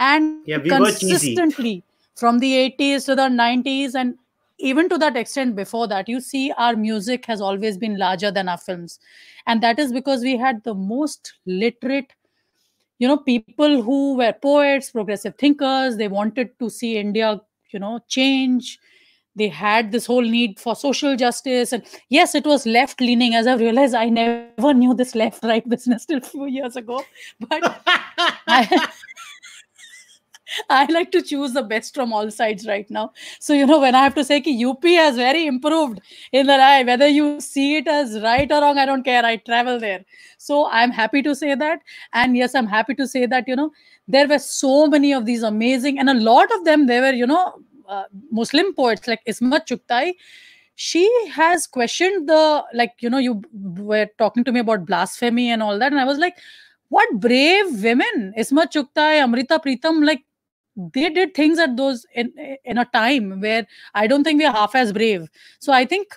And yeah, we consistently from the 80s to the 90s and even to that extent before that you see our music has always been larger than our films and that is because we had the most literate you know people who were poets progressive thinkers they wanted to see india you know change they had this whole need for social justice and yes it was left leaning as i realized i never knew this left right business till a few years ago but I, I like to choose the best from all sides right now. So, you know, when I have to say ki UP has very improved in the eye, whether you see it as right or wrong, I don't care. I travel there. So I'm happy to say that. And yes, I'm happy to say that, you know, there were so many of these amazing, and a lot of them, they were, you know, uh, Muslim poets like Isma Chuktai she has questioned the like you know you were talking to me about blasphemy and all that and i was like what brave women isma chuktai amrita pritam like they did things at those in in a time where I don't think we're half as brave. So I think,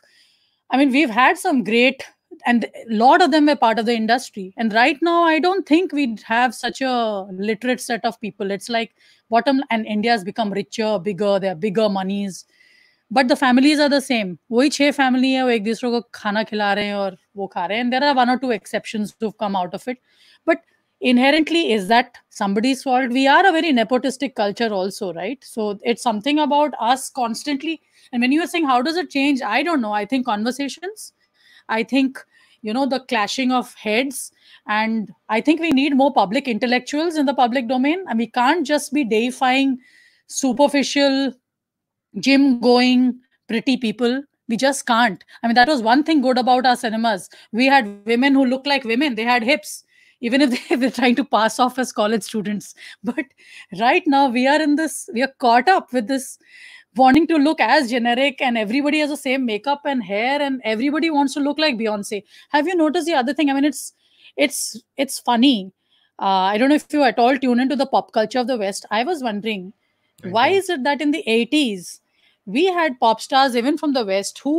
I mean, we've had some great and a lot of them were part of the industry. And right now, I don't think we have such a literate set of people. It's like bottom and India has become richer, bigger. There are bigger monies. but the families are the same वही छह family है वो एक दूसरे को खाना खिला रहे हैं और वो खा रहे हैं one or two exceptions who've come out of it, but inherently is that somebody's fault we are a very nepotistic culture also right so it's something about us constantly and when you were saying how does it change i don't know i think conversations i think you know the clashing of heads and i think we need more public intellectuals in the public domain and we can't just be deifying superficial gym going pretty people we just can't i mean that was one thing good about our cinemas we had women who looked like women they had hips even if they, are trying to pass off as college students but right now we are in this we are caught up with this wanting to look as generic and everybody has the same makeup and hair and everybody wants to look like beyonce have you noticed the other thing i mean it's it's it's funny uh, i don't know if you at all tune into the pop culture of the west i was wondering why is it that in the 80s we had pop stars even from the west who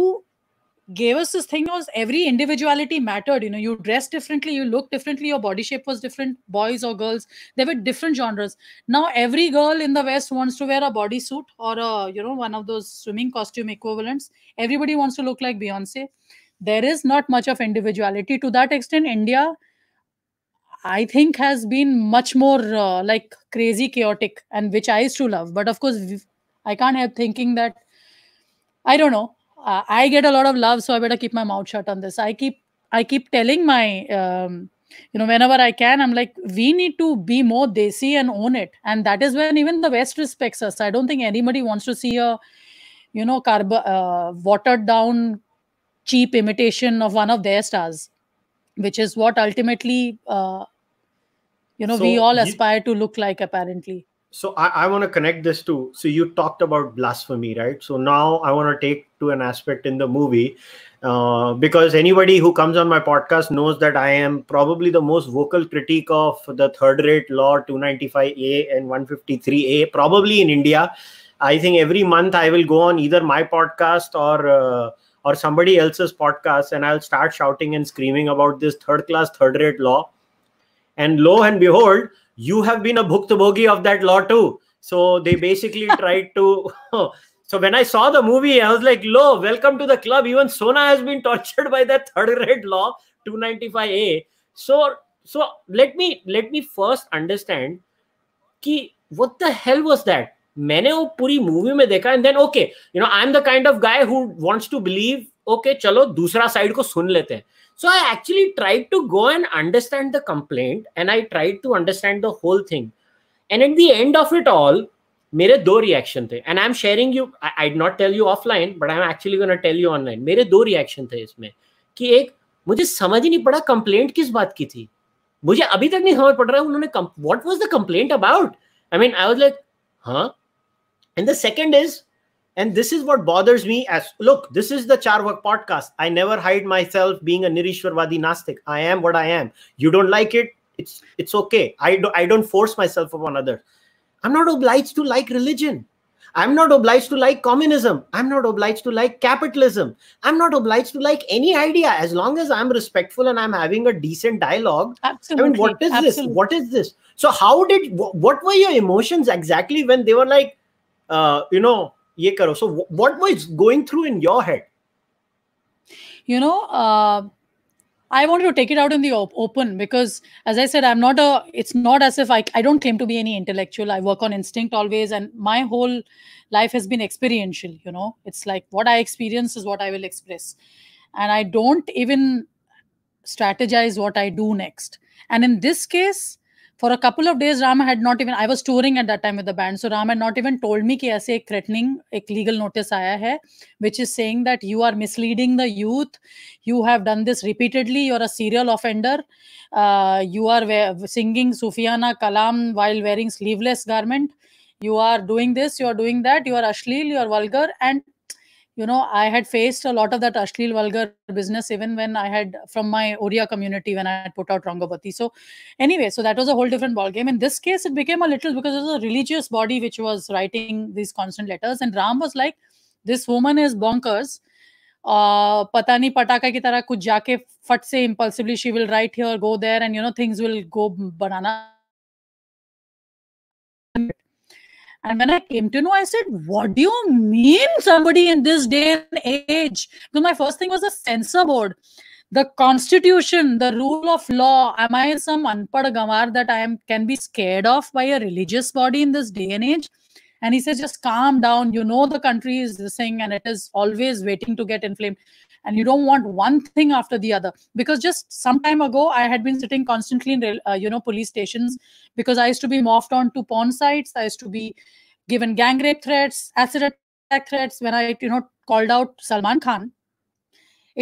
gave us this thing was every individuality mattered you know you dress differently you look differently your body shape was different boys or girls there were different genres now every girl in the west wants to wear a bodysuit or a you know one of those swimming costume equivalents everybody wants to look like beyonce there is not much of individuality to that extent india i think has been much more uh, like crazy chaotic and which i used to love but of course i can't help thinking that i don't know uh, I get a lot of love, so I better keep my mouth shut on this. I keep I keep telling my um, you know whenever I can, I'm like we need to be more desi and own it, and that is when even the West respects us. I don't think anybody wants to see a you know carb uh, watered down cheap imitation of one of their stars, which is what ultimately uh, you know so we all aspire to look like apparently so i, I want to connect this to so you talked about blasphemy right so now i want to take to an aspect in the movie uh, because anybody who comes on my podcast knows that I am probably the most vocal critique of the third rate law 295A and 153A, probably in India. I think every month I will go on either my podcast or uh, or somebody else's podcast and I'll start shouting and screaming about this third class third rate law. And lo and behold, you have been a bhuktabhogi of that law too. So they basically tried to So when I saw the movie, I was like, "Lo, welcome to the club." Even Sona has been tortured by that third red law 295A. So so let me let me first understand Ki what the hell was that? मैंने वो पूरी movie में देखा and then okay you know I am the kind of guy who wants to believe okay चलो दूसरा side को सुन लेते हैं so I actually tried to go and understand the complaint and I tried to understand the whole thing and at the end of it all मेरे दो reaction थे and I am sharing you I not tell you offline but I am actually tell you online मेरे दो reaction थे इसमें कि एक मुझे समझ ही नहीं पड़ा कंप्लेंट किस बात की थी मुझे अभी तक नहीं समझ पड़ रहा है उन्होंने what was the complaint about I mean I was like हाँ and the second is and this is what bothers me as look this is the चार work podcast I never hide myself being निरीश्वरवादी नास्तिक I am what I am you don't like it it's it's okay I don't force myself upon others I'm not obliged to like religion. I'm not obliged to like communism. I'm not obliged to like capitalism. I'm not obliged to like any idea as long as I'm respectful and I'm having a decent dialogue. Absolutely. I mean, what is Absolutely. this? What is this? So, how did what were your emotions exactly when they were like, uh, you know, ye karo? So, what was going through in your head? You know, uh, I wanted to take it out in the op open because, as I said, I'm not a. It's not as if I I don't claim to be any intellectual. I work on instinct always, and my whole life has been experiential. You know, it's like what I experience is what I will express, and I don't even strategize what I do next. And in this case, for a couple of days Rama had not even i was touring at that time with the band so Rama had not even told me ki aise ek threatening ek legal notice aaya hai which is saying that you are misleading the youth you have done this repeatedly you're a serial offender uh, you are singing sufiana kalam while wearing sleeveless garment you are doing this you are doing that you are ashleel you are vulgar and you know i had faced a lot of that ashleel vulgar business even when i had from my Oriya community when i had put out rangapati so anyway so that was a whole different ball game in this case it became a little because it was a religious body which was writing these constant letters and ram was like this woman is bonkers uh, patani pataka kitara kujake की impulsively she will write here go there and you know things will go banana And when I came to know, I said, What do you mean somebody in this day and age? Because my first thing was a censor board. The constitution, the rule of law. Am I some unpad gamar that I am can be scared of by a religious body in this day and age? And he says, just calm down. You know the country is this thing and it is always waiting to get inflamed and you don't want one thing after the other because just some time ago i had been sitting constantly in uh, you know police stations because i used to be morphed on to porn sites i used to be given gang rape threats acid attack threats when i you know called out salman khan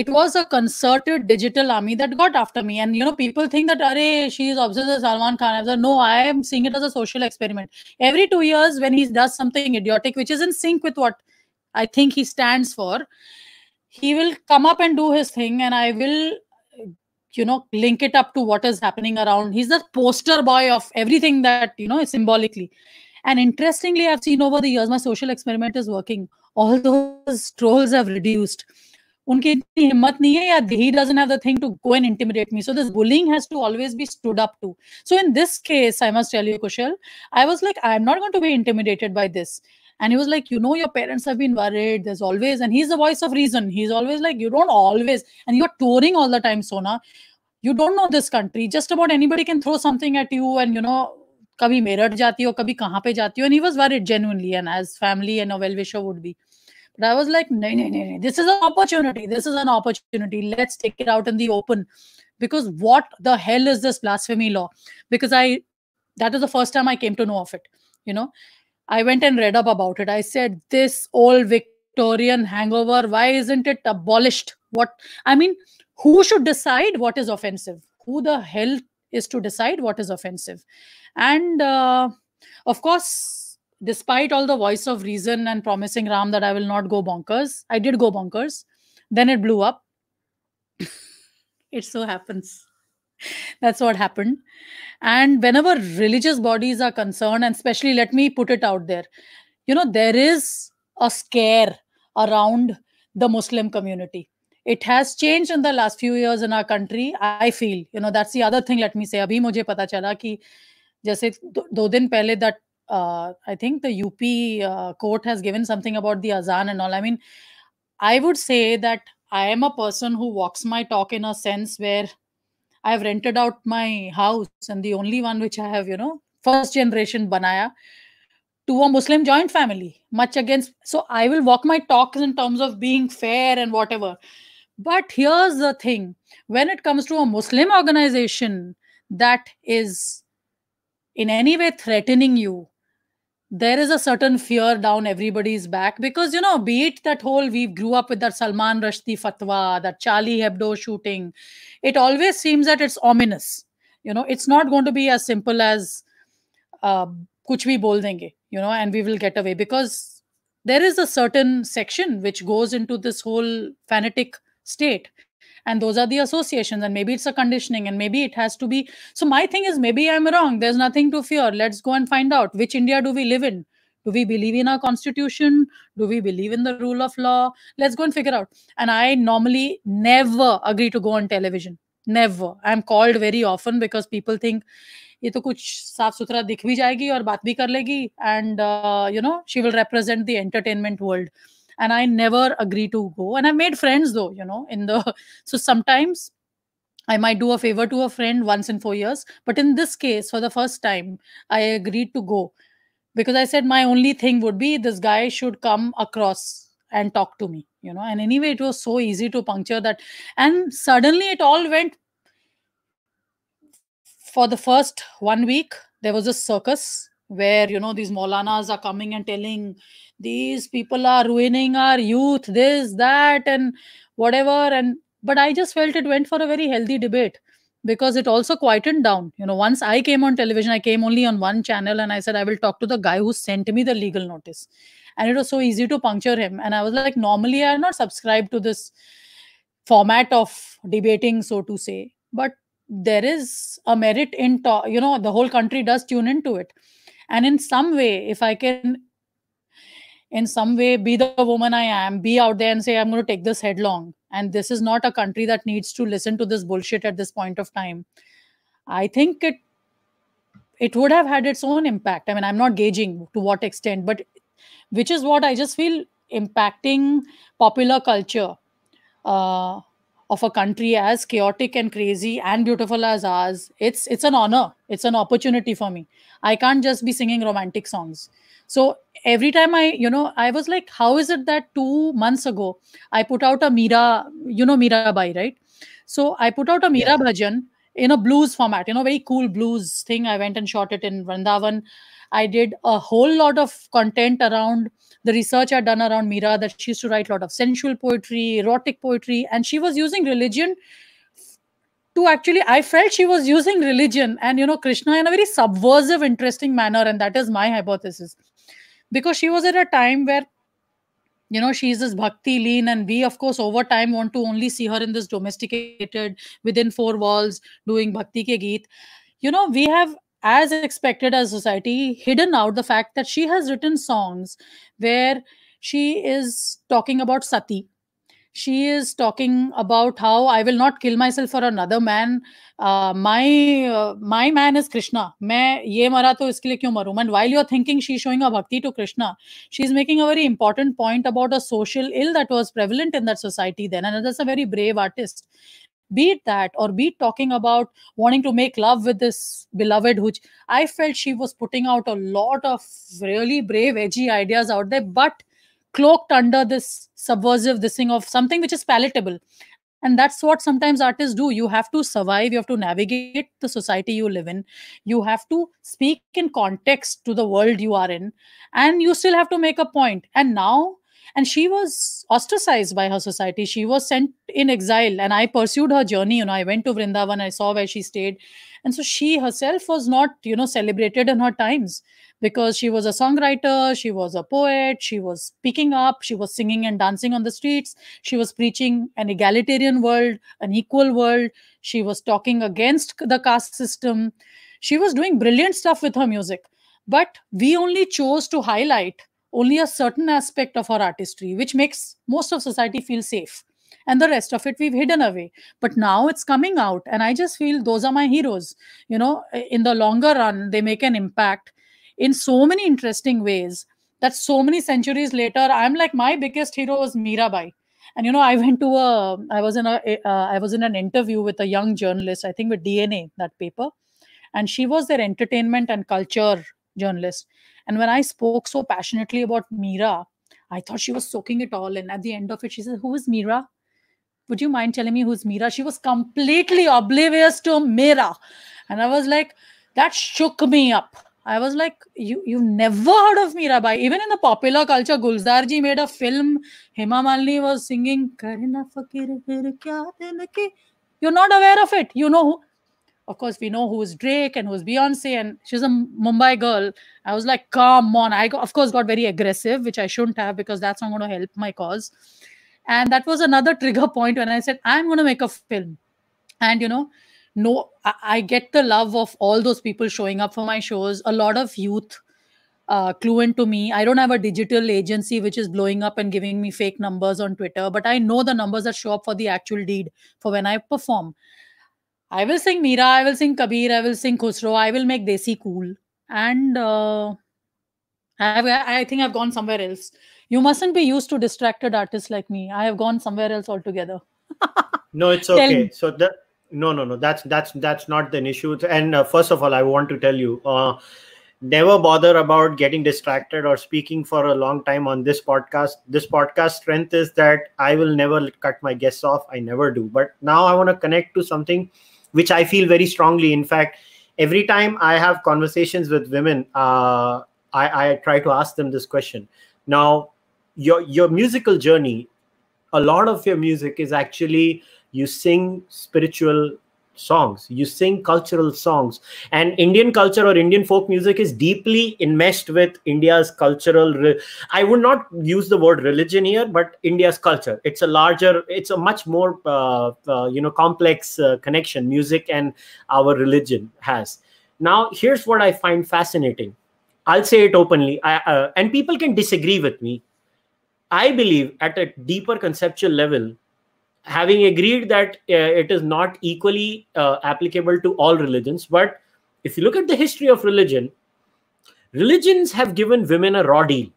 it was a concerted digital army that got after me. And you know, people think that Are, she is obsessed with Salman Khan. I no, I am seeing it as a social experiment. Every two years, when he does something idiotic, which is in sync with what I think he stands for, he will come up and do his thing and i will you know link it up to what is happening around he's the poster boy of everything that you know symbolically and interestingly i've seen over the years my social experiment is working all those trolls have reduced he doesn't have the thing to go and intimidate me. So this bullying has to always be stood up to. So in this case, I must tell you, Kushal, I was like, I'm not going to be intimidated by this and he was like you know your parents have been worried there's always and he's the voice of reason he's always like you don't always and you're touring all the time sona you don't know this country just about anybody can throw something at you and you know कभी मेरठ जाती हो कभी कहाँ पे जाती हो and he was worried genuinely and as family and well wisher would be But I was like, no, no, no, no. This is an opportunity. This is an opportunity. Let's take it out in the open. Because what the hell is this blasphemy law? Because I, that was the first time I came to know of it, you know. I went and read up about it. I said, this old Victorian hangover, why isn't it abolished? What I mean, who should decide what is offensive? Who the hell is to decide what is offensive? And uh, of course, despite all the voice of reason and promising Ram that I will not go bonkers, I did go bonkers. Then it blew up. it so happens. That's what happened. And whenever religious bodies are concerned, and especially let me put it out there, you know, there is a scare around the Muslim community. It has changed in the last few years in our country. I feel, you know, that's the other thing. Let me say, abhi mujhe pata chala ki, जैसे दो दिन पहले that I think up UP court has given something about the अजान and all. I mean, I would say that I am a person who walks my talk in a sense where I have rented out my house and the only one which I have, you know, first generation banaya to a Muslim joint family, much against. So I will walk my talks in terms of being fair and whatever. But here's the thing when it comes to a Muslim organization that is in any way threatening you, there is a certain fear down everybody's back because you know be it that whole we grew up with that salman rushdie fatwa that charlie hebdo shooting it always seems that it's ominous you know it's not going to be as simple as uh, kuch bhi bol denge you know and we will get away because there is a certain section which goes into this whole fanatic state and those are the associations and maybe it's a conditioning and maybe it has to be so my thing is maybe i'm wrong there's nothing to fear let's go and find out which india do we live in do we believe in our constitution do we believe in the rule of law let's go and figure out and i normally never agree to go on television never i'm called very often because people think ये तो कुछ साफ सुथरा दिख भी जाएगी और बात भी कर लेगी and you know she will represent the entertainment world and i never agree to go and i made friends though you know in the so sometimes I might do a favor to a friend once in four years. But in this case, for the first time, I agreed to go because I said my only thing would be this guy should come across and talk to me, you know. And anyway, it was so easy to puncture that. And suddenly it all went for the first one week. There was a circus where you know these molanas are coming and telling these people are ruining our youth, this, that, and whatever. And but I just felt it went for a very healthy debate because it also quietened down. You know, once I came on television, I came only on one channel and I said, I will talk to the guy who sent me the legal notice. And it was so easy to puncture him. And I was like, normally I'm not subscribed to this format of debating, so to say. But there is a merit in, to- you know, the whole country does tune into it and in some way if i can in some way be the woman i am be out there and say i'm going to take this headlong and this is not a country that needs to listen to this bullshit at this point of time i think it it would have had its own impact i mean i'm not gauging to what extent but which is what i just feel impacting popular culture uh, of a country as chaotic and crazy and beautiful as ours it's it's an honor it's an opportunity for me i can't just be singing romantic songs so every time i you know i was like how is it that 2 months ago i put out a mira you know mira bai right so i put out a mira yeah. bhajan in a blues format you know very cool blues thing i went and shot it in vrindavan i did a whole lot of content around the research I'd done around Mira that she used to write a lot of sensual poetry, erotic poetry, and she was using religion to actually i felt she was using religion and you know krishna in a very subversive interesting manner and that is my hypothesis because she was at a time where you know she's this bhakti lean and we of course over time want to only see her in this domesticated within four walls doing bhakti ke geet you know we have as expected as society, hidden out the fact that she has written songs where she is talking about sati. She is talking about how I will not kill myself for another man. Uh, my uh, my man is Krishna. ye mara to iske liye क्यों मरूं? And while you're thinking she's showing a bhakti to Krishna, she's making a very important point about a social ill that was prevalent in that society then. And that's a very brave artist be it that or be talking about wanting to make love with this beloved which i felt she was putting out a lot of really brave edgy ideas out there but cloaked under this subversive this thing of something which is palatable and that's what sometimes artists do you have to survive you have to navigate the society you live in you have to speak in context to the world you are in and you still have to make a point and now and she was ostracized by her society she was sent in exile and i pursued her journey you know i went to vrindavan i saw where she stayed and so she herself was not you know celebrated in her times because she was a songwriter she was a poet she was picking up she was singing and dancing on the streets she was preaching an egalitarian world an equal world she was talking against the caste system she was doing brilliant stuff with her music but we only chose to highlight only a certain aspect of our artistry, which makes most of society feel safe. And the rest of it we've hidden away. But now it's coming out. And I just feel those are my heroes. You know, in the longer run, they make an impact in so many interesting ways that so many centuries later, I'm like, my biggest hero was Mirabai and you know i went to a i was in a, eh, uh, I was in an interview with a young journalist i think with dna that paper and she was their entertainment and culture journalist and when I spoke so passionately about Mira, I thought she was soaking it all in. At the end of it, she said, Who is Mira? Would you mind telling me who's Mira? She was completely oblivious to Mira. And I was like, That shook me up. I was like, you you've never heard of Mirabai. Even in the popular culture, Gulzarji made a film. Hema Malini was singing Fakir Kya You're not aware of it. You know of course we know who's drake and who's beyonce and she's a mumbai girl i was like come on i got, of course got very aggressive which i shouldn't have because that's not going to help my cause and that was another trigger point when i said i'm going to make a film and you know no I, I, get the love of all those people showing up for my shows a lot of youth uh, cluent to me i don't have a digital agency which is blowing up and giving me fake numbers on twitter but i know the numbers that show up for the actual deed for when i perform I will sing Meera, I will sing Kabir, I will sing Khusro, I will make Desi cool. And uh, I, I think I've gone somewhere else. You mustn't be used to distracted artists like me. I have gone somewhere else altogether. no, it's okay. so the no, no, no. That's that's that's not the issue. And uh, first of all, I want to tell you, uh, never bother about getting distracted or speaking for a long time on this podcast. This podcast strength is that I will never cut my guests off. I never do. But now I want to connect to something which I feel very strongly. In fact, every time I have conversations with women, uh, I, I try to ask them this question. Now, your your musical journey, a lot of your music is actually you sing spiritual songs you sing cultural songs and indian culture or indian folk music is deeply enmeshed with india's cultural i would not use the word religion here but india's culture it's a larger it's a much more uh, uh, you know complex uh, connection music and our religion has now here's what i find fascinating i'll say it openly I, uh, and people can disagree with me i believe at a deeper conceptual level having agreed that uh, it is not equally uh, applicable to all religions, but if you look at the history of religion, religions have given women a raw deal.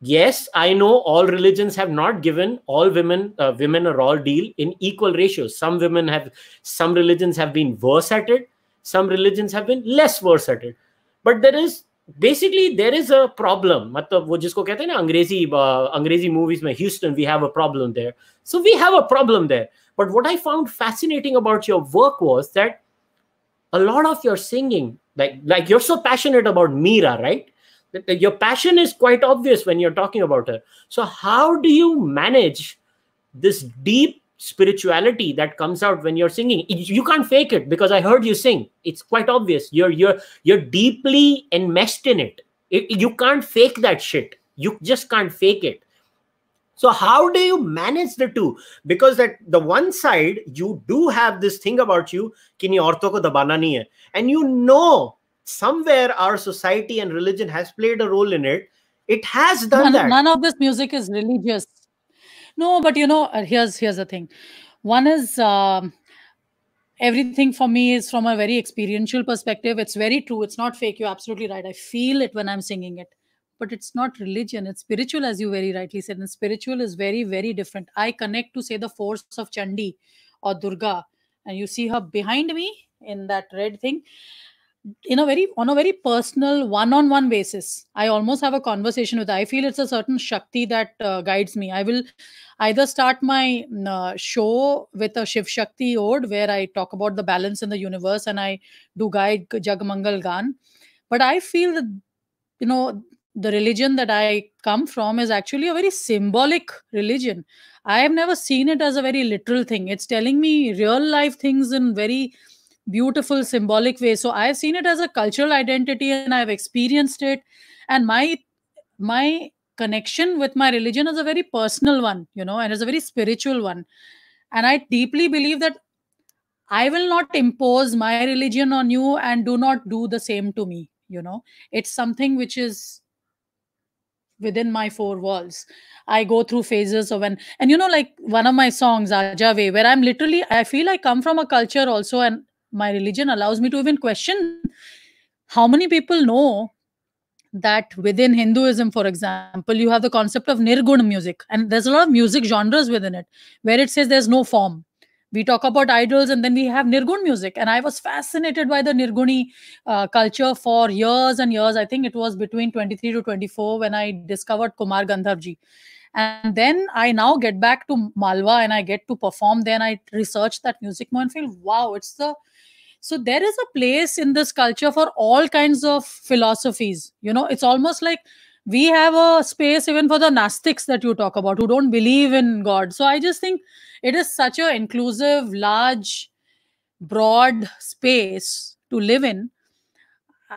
Yes, I know all religions have not given all women uh, women a raw deal in equal ratios. Some women have, some religions have been worse at it. Some religions have been less worse at it. But there is basically there is a problem मतलब वो जिसको कहते हैं ना अंग्रेजी अंग्रेजी movies में Houston we have a problem there so we have a problem there but what I found fascinating about your work was that a lot of your singing like like you're so passionate about Mira right your passion is quite obvious when you're talking about her so how do you manage this deep spirituality that comes out when you're singing you can't fake it because i heard you sing it's quite obvious you're you're you're deeply enmeshed in it, it you can't fake that shit you just can't fake it so how do you manage the two because that the one side you do have this thing about you ki nahi ko dabana hai and you know somewhere our society and religion has played a role in it it has done none, that none of this music is religious no but you know uh, here's here's the thing one is um, everything for me is from a very experiential perspective it's very true it's not fake you're absolutely right i feel it when i'm singing it but it's not religion it's spiritual as you very rightly said and spiritual is very very different i connect to say the force of chandi or durga and you see her behind me in that red thing in a very on a very personal one-on-one basis i almost have a conversation with her. i feel it's a certain shakti that uh, guides me i will either start my uh, show with a shiv shakti ode where i talk about the balance in the universe and i do guide jagmangal gan but i feel that you know the religion that i come from is actually a very symbolic religion i have never seen it as a very literal thing it's telling me real life things in very beautiful symbolic way so i've seen it as a cultural identity and i've experienced it and my my connection with my religion is a very personal one you know and it's a very spiritual one and i deeply believe that i will not impose my religion on you and do not do the same to me you know it's something which is within my four walls i go through phases of when and you know like one of my songs ajave where i'm literally i feel i come from a culture also and my religion allows me to even question how many people know that within Hinduism, for example, you have the concept of nirgun music, and there's a lot of music genres within it where it says there's no form. We talk about idols, and then we have nirgun music, and I was fascinated by the nirguni uh, culture for years and years. I think it was between 23 to 24 when I discovered Kumar Gandharji, and then I now get back to Malwa and I get to perform. Then I research that music more and feel, wow, it's the so there is a place in this culture for all kinds of philosophies you know it's almost like we have a space even for the gnostics that you talk about who don't believe in god so i just think it is such an inclusive large broad space to live in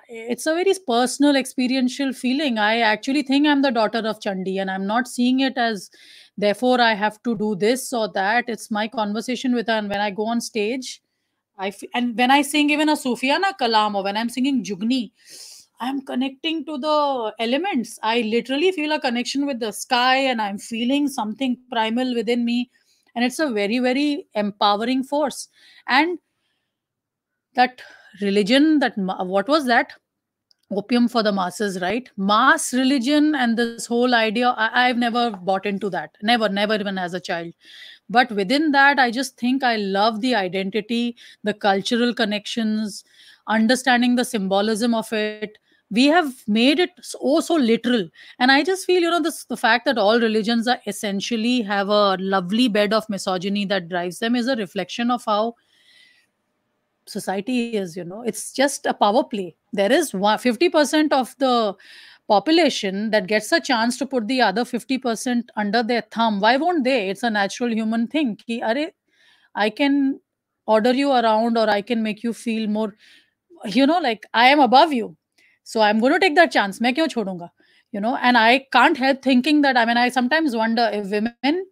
it's a very personal experiential feeling i actually think i'm the daughter of chandi and i'm not seeing it as therefore i have to do this or that it's my conversation with her and when i go on stage I f- and when I sing even a Sufiana Kalam or when I'm singing Jugni, I'm connecting to the elements. I literally feel a connection with the sky and I'm feeling something primal within me. And it's a very, very empowering force. And that religion, that what was that? opium for the masses right mass religion and this whole idea I, have never bought into that never never even as a child but within that i just think i love the identity the cultural connections understanding the symbolism of it we have made it so oh, so literal and i just feel you know this the fact that all religions are essentially have a lovely bed of misogyny that drives them is a reflection of how society is you know it's just a power play there is 50% of the population that gets a chance to put the other 50% under their thumb why won't they it's a natural human thing ki are i can order you around or i can make you feel more you know like i am above you so i'm going to take that chance main kyun chodunga you know and i can't help thinking that i mean i sometimes wonder if women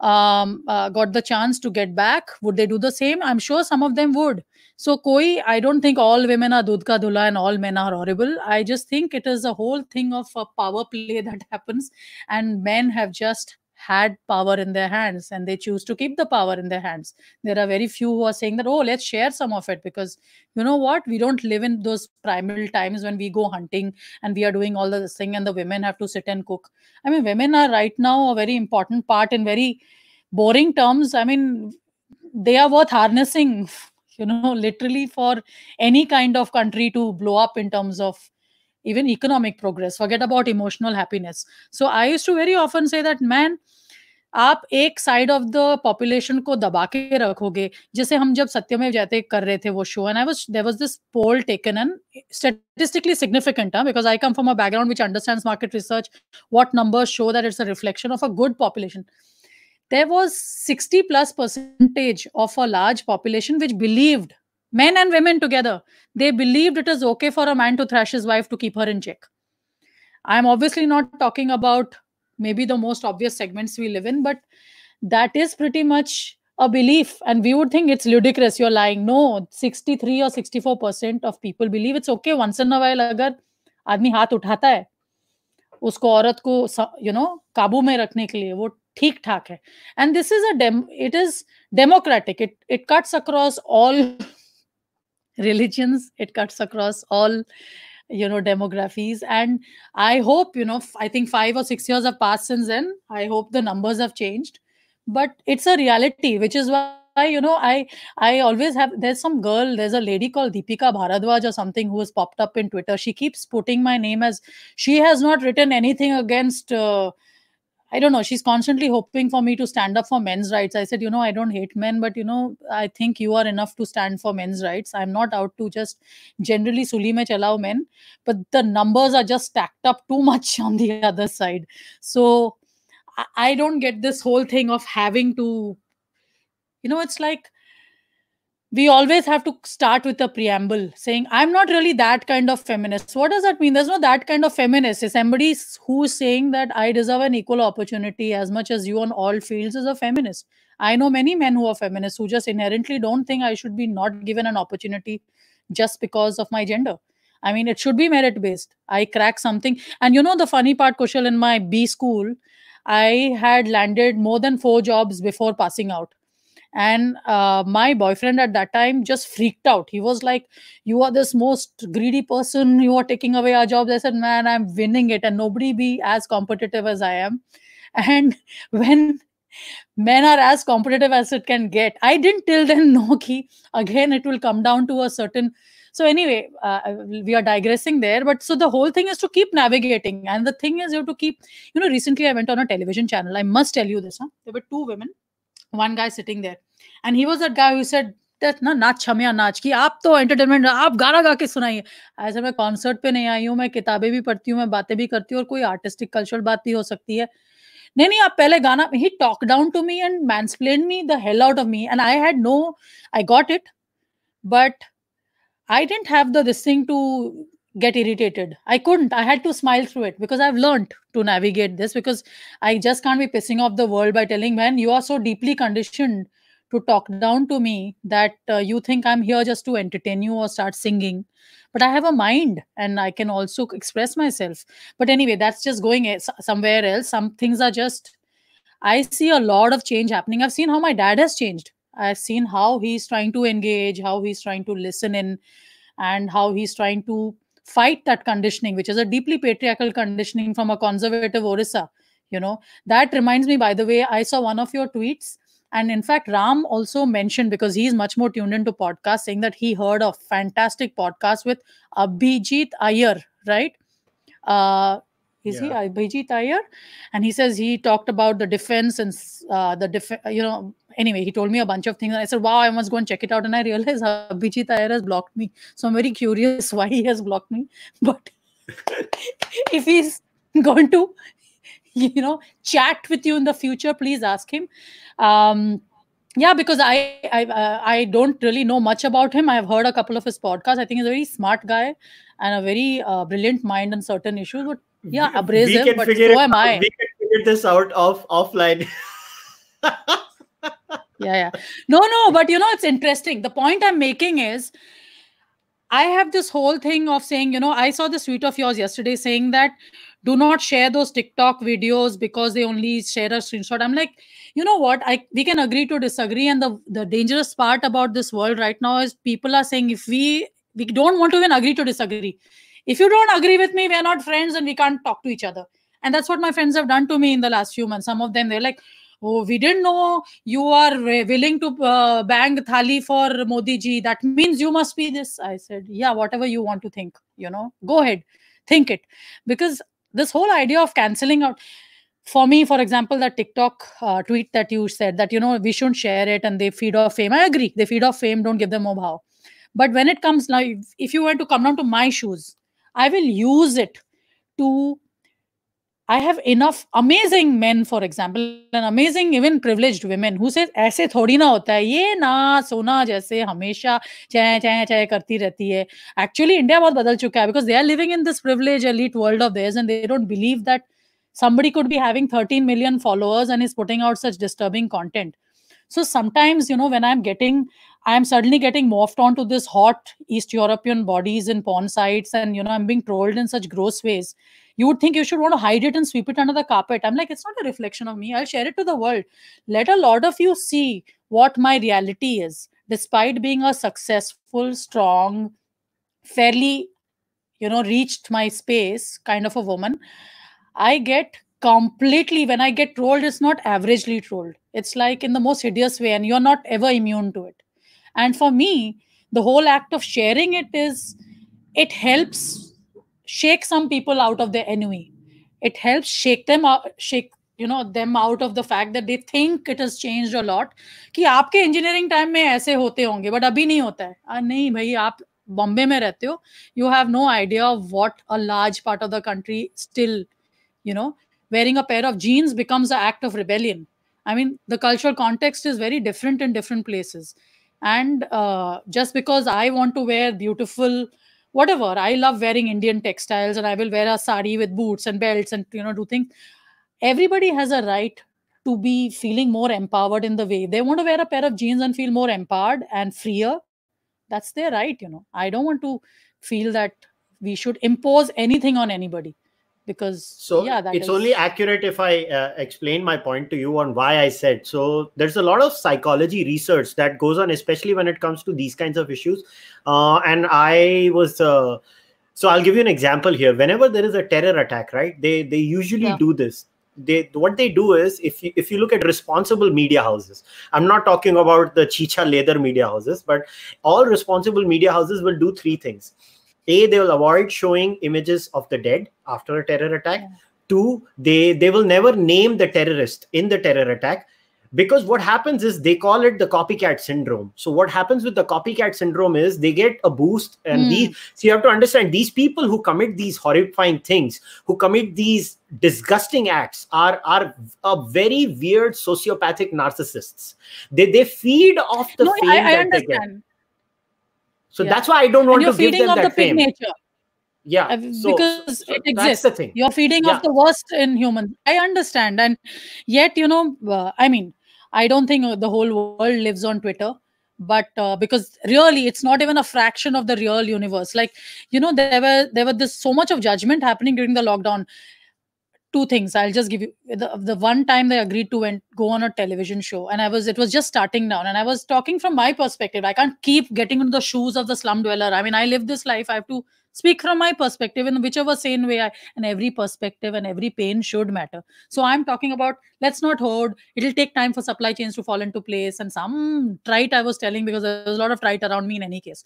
um, uh, got the chance to get back would they do the same i'm sure some of them would so koi i don't think all women are dudka dula and all men are horrible i just think it is a whole thing of a power play that happens and men have just had power in their hands and they choose to keep the power in their hands there are very few who are saying that oh let's share some of it because you know what we don't live in those primal times when we go hunting and we are doing all this thing and the women have to sit and cook i mean women are right now a very important part in very boring terms i mean they are worth harnessing you know literally for any kind of country to blow up in terms of even economic progress forget about emotional happiness so i used to very often say that man आप एक side of the population को दबा के रखोगे जैसे हम जब सत्यमेव जयते कर रहे थे वो show and I was there was this poll taken and statistically significant huh? because i come from a background which understands market research what numbers show that it's a reflection of a good population there was 60 plus percentage of a large population which believed men and women together they believed it is okay for a man to thrash his wife to keep her in check i'm obviously not talking about maybe the most obvious segments we live in but that is pretty much a belief and we would think it's ludicrous you're lying no 63 or 64 percent of people believe it's okay once in a while agar आदमी हाथ उठाता है उसको औरत को you know काबू में रखने के लिए वो ठीक ठाक है and this is a it is democratic it it cuts across all religions it cuts across all you know demographics and i hope you know i think 5 or 6 years have passed since then i hope the numbers have changed but it's a reality which is why you know i i always have there's some girl there's a lady called deepika bharadwaj or something who has popped up in twitter she keeps putting my name as she has not written anything against uh, I don't know. She's constantly hoping for me to stand up for men's rights. I said, you know, I don't hate men, but you know, I think you are enough to stand for men's rights. I'm not out to just generally suli mein chalao men, but the numbers are just stacked up too much on the other side. So I don't get this whole thing of having to, you know, it's like we always have to start with a preamble saying i'm not really that kind of feminist what does that mean there's no that kind of feminist is somebody who's saying that i deserve an equal opportunity as much as you on all fields is a feminist i know many men who are feminists who just inherently don't think i should be not given an opportunity just because of my gender i mean it should be merit based i crack something and you know the funny part kushal in my b school i had landed more than four jobs before passing out and uh, my boyfriend at that time just freaked out he was like you are this most greedy person you are taking away our jobs i said man i'm winning it and nobody be as competitive as i am and when men are as competitive as it can get i didn't till then know key again it will come down to a certain so anyway uh, we are digressing there but so the whole thing is to keep navigating and the thing is you have to keep you know recently i went on a television channel i must tell you this huh? there were two women one guy sitting there and he was that guy ना नाच छमिया नाच की आप तो entertainment आप गाना गा के सुनाइए ऐसे मैं कॉन्सर्ट पे नहीं आई हूँ मैं किताबें भी पढ़ती हूँ मैं बातें भी करती हूँ और कोई आर्टिस्टिक कल्चरल बात भी हो सकती है नहीं नहीं आप पहले गाना ही talk down to me and mansplain me the hell out of me and I had no I got it but I didn't have the this thing to get irritated. I couldn't. I had to smile through it because I've learned to navigate this because I just can't be pissing off the world by telling man, you are so deeply conditioned to talk down to me that uh, you think I'm here just to entertain you or start singing. But I have a mind and I can also express myself. But anyway, that's just going somewhere else. Some things are just, I see a lot of change happening. I've seen how my dad has changed. I've seen how he's trying to engage, how he's trying to listen in, and how he's trying to fight that conditioning, which is a deeply patriarchal conditioning from a conservative Orissa. You know, that reminds me, by the way, I saw one of your tweets. And in fact, Ram also mentioned because he's much more tuned into podcasts, saying that he heard a fantastic podcast with Abhijit Ayer, right? Uh, is yeah. he Abhijit Iyer? And he says he talked about the defense and uh, the def- you know anyway he told me a bunch of things and I said wow I must go and check it out and I realized Abhijit Iyer has blocked me so I'm very curious why he has blocked me but if he's going to you know chat with you in the future please ask him um, yeah because i I, uh, I don't really know much about him i have heard a couple of his podcasts i think he's a very smart guy and a very uh, brilliant mind on certain issues but yeah, abrasive, we can but figure so am I. We can figure this out off offline. yeah, yeah. No, no, but you know, it's interesting. The point I'm making is I have this whole thing of saying, you know, I saw the tweet of yours yesterday saying that do not share those TikTok videos because they only share a screenshot. I'm like, you know what? I we can agree to disagree. And the, the dangerous part about this world right now is people are saying if we we don't want to even agree to disagree if you don't agree with me, we are not friends and we can't talk to each other. And that's what my friends have done to me in the last few months. Some of them, they're like, oh, we didn't know you are willing to uh, bang Thali for Modi ji. That means you must be this. I said, yeah, whatever you want to think, you know, go ahead, think it. Because this whole idea of canceling out, for me, for example, that TikTok uh, tweet that you said that, you know, we shouldn't share it and they feed off fame. I agree. They feed off fame. Don't give them more power. But when it comes now, if, if you were to come down to my shoes, I will use it to. I have enough amazing men, for example, and amazing even privileged women who say ऐसे थोड़ी ना होता है ये ना सोना जैसे हमेशा चह चह चह करती रहती है एक्चुअली इंडिया बहुत बदल चुका है because they are living in this privilege elite world of theirs and they don't believe that somebody could be having 13 million followers and is putting out such disturbing content so sometimes, you know, when I'm getting, I'm suddenly getting morphed onto this hot East European bodies in porn sites, and you know, I'm being trolled in such gross ways. You would think you should want to hide it and sweep it under the carpet. I'm like, it's not a reflection of me. I'll share it to the world. Let a lot of you see what my reality is, despite being a successful, strong, fairly, you know, reached my space kind of a woman. I get completely when i get trolled it's not averagely trolled it's like in the most hideous way and you're not ever immune to it and for me the whole act of sharing it is it helps shake some people out of their ennui. it helps shake them out shake you know them out of the fact that they think it has changed a lot कि आपके engineering time में ऐसे होते होंगे but अभी नहीं होता है आ, नहीं भाई आप बॉम्बे में रहते हो you have no idea of what a large part of the country still you know wearing a pair of jeans becomes an act of rebellion. I mean, the cultural context is very different in different places. And uh, just because I want to wear beautiful, whatever, I love wearing Indian textiles and I will wear a sari with boots and belts and, you know, do things. Everybody has a right to be feeling more empowered in the way they want to wear a pair of jeans and feel more empowered and freer. That's their right, you know. I don't want to feel that we should impose anything on anybody because so yeah it's is... only accurate if i uh, explain my point to you on why i said so there's a lot of psychology research that goes on especially when it comes to these kinds of issues uh, and i was uh, so i'll give you an example here whenever there is a terror attack right they they usually yeah. do this they what they do is if you, if you look at responsible media houses i'm not talking about the chicha leather media houses but all responsible media houses will do three things a they will avoid showing images of the dead after a terror attack yeah. two they they will never name the terrorist in the terror attack because what happens is they call it the copycat syndrome so what happens with the copycat syndrome is they get a boost and mm. these hmm. so you have to understand these people who commit these horrifying things who commit these disgusting acts are are a very weird sociopathic narcissists they they feed off the no, fame I, I understand so yeah. that's why I don't want to give them that the fame. Nature. Yeah, uh, so, because so it exists. You're feeding yeah. off the worst in humans. I understand, and yet you know, uh, I mean, I don't think uh, the whole world lives on Twitter, but uh, because really, it's not even a fraction of the real universe. Like you know, there were there were this so much of judgment happening during the lockdown two things i'll just give you the, the one time they agreed to and go on a television show and i was it was just starting down and i was talking from my perspective i can't keep getting into the shoes of the slum dweller i mean i live this life i have to speak from my perspective in whichever sane way I and every perspective and every pain should matter. So I'm talking about let's not hoard. It'll take time for supply chains to fall into place and some trite I was telling because there was a lot of trite around me in any case.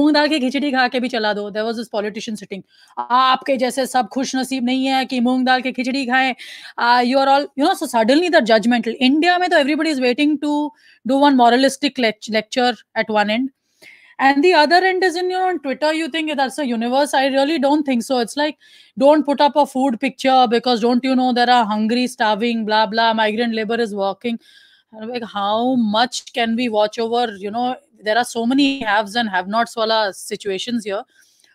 Moong dal ke khichdi kha ke bhi chala do. There was this politician sitting. apke jaise sab khush naseeb nahi hai ki moong dal ke khichdi khaye. you are all you know so suddenly the judgmental. India mein to everybody is waiting to do one moralistic lecture at one end and the other end is in you know on twitter you think that's a universe i really don't think so it's like don't put up a food picture because don't you know there are hungry starving blah blah migrant labor is working like how much can we watch over you know there are so many haves and have nots wala situations here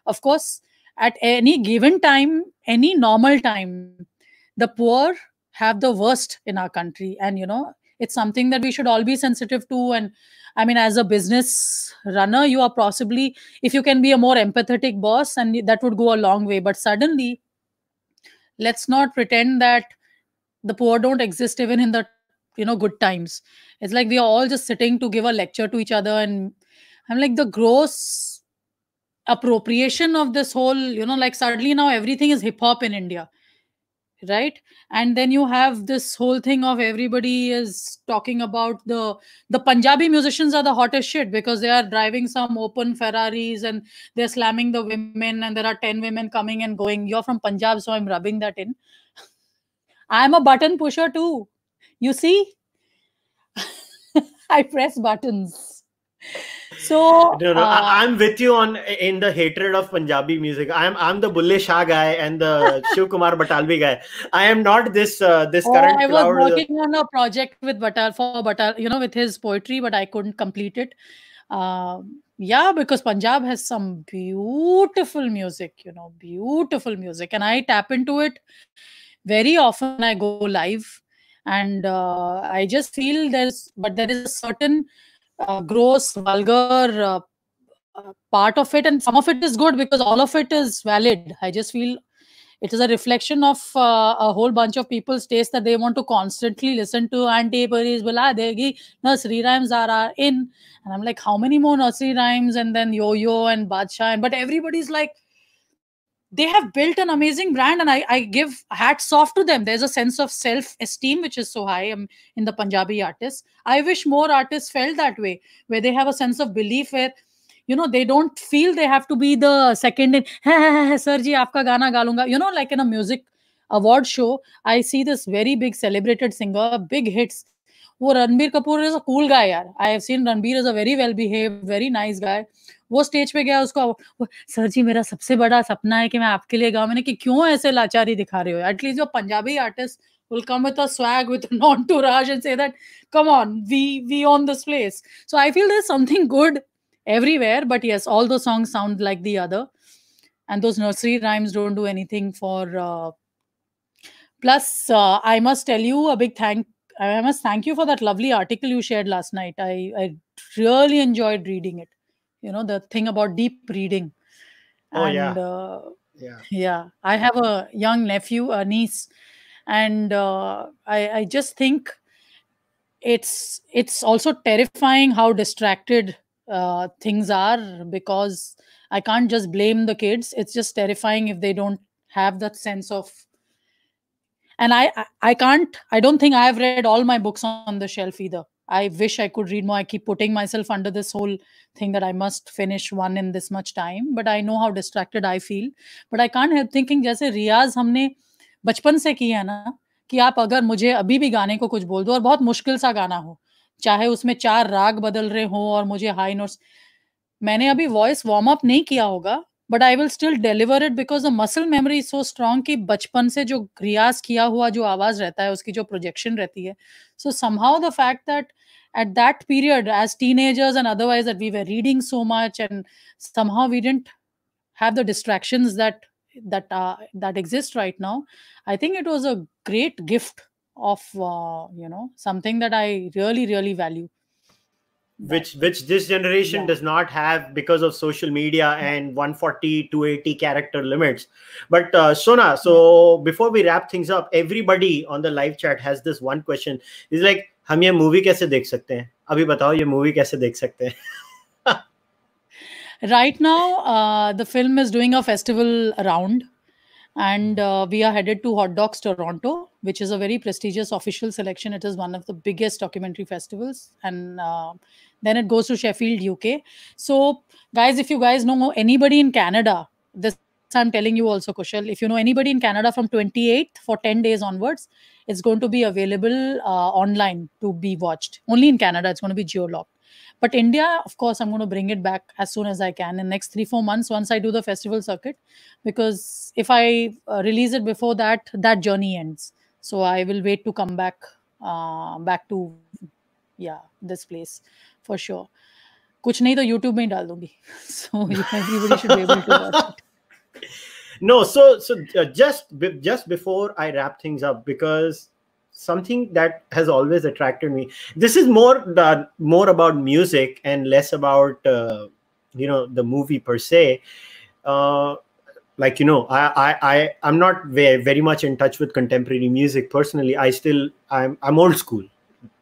of course at any given time any normal time the poor have the worst in our country and you know it's something that we should all be sensitive to and I mean, as a business runner, you are possibly, if you can be a more empathetic boss, and that would go a long way. But suddenly, let's not pretend that the poor don't exist even in the you know good times it's like we are all just sitting to give a lecture to each other and i'm like the gross appropriation of this whole you know like suddenly now everything is hip hop in india right and then you have this whole thing of everybody is talking about the the punjabi musicians are the hottest shit because they are driving some open ferraris and they're slamming the women and there are 10 women coming and going you're from punjab so i'm rubbing that in i'm a button pusher too you see i press buttons so no, no, uh, I, am with you on in the hatred of Punjabi music. I'm I'm the Bulle Shah guy and the Shiv Kumar Batalvi guy. I am not this uh, this oh, current. I was cloud. working on a project with Batal for Batal, you know, with his poetry, but I couldn't complete it. Uh, yeah, because Punjab has some beautiful music, you know, beautiful music, and I tap into it very often. I go live, and uh, I just feel there's, but there is a certain uh, gross, vulgar uh, uh, part of it, and some of it is good because all of it is valid. I just feel it is a reflection of uh, a whole bunch of people's taste that they want to constantly listen to. Auntie Paris Bula Degi, nursery rhymes are, are in. And I'm like, how many more nursery rhymes? And then Yo Yo and Badshah. And, but everybody's like, they have built an amazing brand and I, I give hats off to them there's a sense of self-esteem which is so high um, in the punjabi artists i wish more artists felt that way where they have a sense of belief where you know they don't feel they have to be the second in sir ji gana galunga you know like in a music award show i see this very big celebrated singer big hits who oh, ranbir kapoor is a cool guy yaar. i have seen ranbir is a very well behaved very nice guy वो stage पे गया उसको sir जी मेरा सबसे बड़ा सपना है कि मैं आपके लिए गाऊं मैंने कि क्यों ऐसे लाचारी दिखा रहे हो एटलीस्ट जो Punjabi artist will come with a swag with a an entourage and say that come on we we own this place so i feel there's something good everywhere but yes all those songs sound like the other and those nursery rhymes don't do anything for uh... plus uh, i must tell you a big thank i must thank you for that lovely article you shared last night i i really enjoyed reading it you know the thing about deep reading oh, and yeah. Uh, yeah yeah i have a young nephew a niece and uh, I, I just think it's it's also terrifying how distracted uh, things are because i can't just blame the kids it's just terrifying if they don't have that sense of and i i can't i don't think i have read all my books on the shelf either I wish I could read more. I keep putting myself under this whole thing that I must finish one in this much time. But I know how distracted I feel. But I can't help thinking, जैसे रियाज हमने बचपन से किया है ना कि आप अगर मुझे अभी भी गाने को कुछ बोल दो और बहुत मुश्किल सा गाना हो चाहे उसमें चार राग बदल रहे हो और मुझे हाई नोट्स मैंने अभी वॉइस वार्म अप नहीं किया होगा but I will still deliver it because the muscle memory so strong कि बचपन से जो रियाज किया हुआ जो आवाज रहता है उसकी जो प्रोजेक्शन रहती है so somehow the fact that at that period as teenagers and otherwise that we were reading so much and somehow we didn't have the distractions that that uh, that exist right now i think it was a great gift of uh, you know something that i really really value which which this generation yeah. does not have because of social media mm. and 140 280 character limits but uh, sona so yeah. before we wrap things up everybody on the live chat has this one question is like हम ये movie कैसे देख सकते हैं अभी बताओ ये movie कैसे देख सकते हैं right now uh, the film is doing a festival round and uh, we are headed to hot dogs toronto which is a very prestigious official selection it is one of the biggest documentary festivals and uh, then it goes to sheffield uk so guys if you guys know anybody in canada this I'm telling you also, Kushal, if you know anybody in Canada from 28th for 10 days onwards, it's going to be available uh, online to be watched. Only in Canada, it's going to be geo-locked. But India, of course, I'm going to bring it back as soon as I can in next three, four months once I do the festival circuit, because if I uh, release it before that, that journey ends. So I will wait to come back, uh, back to, yeah, this place for sure. कुछ नहीं तो YouTube में ही डाल दूंगी so everybody should be able to watch it no so so uh, just just before i wrap things up because something that has always attracted me this is more the more about music and less about uh, you know the movie per se uh, like you know i i, I i'm not very, very much in touch with contemporary music personally i still i'm i'm old school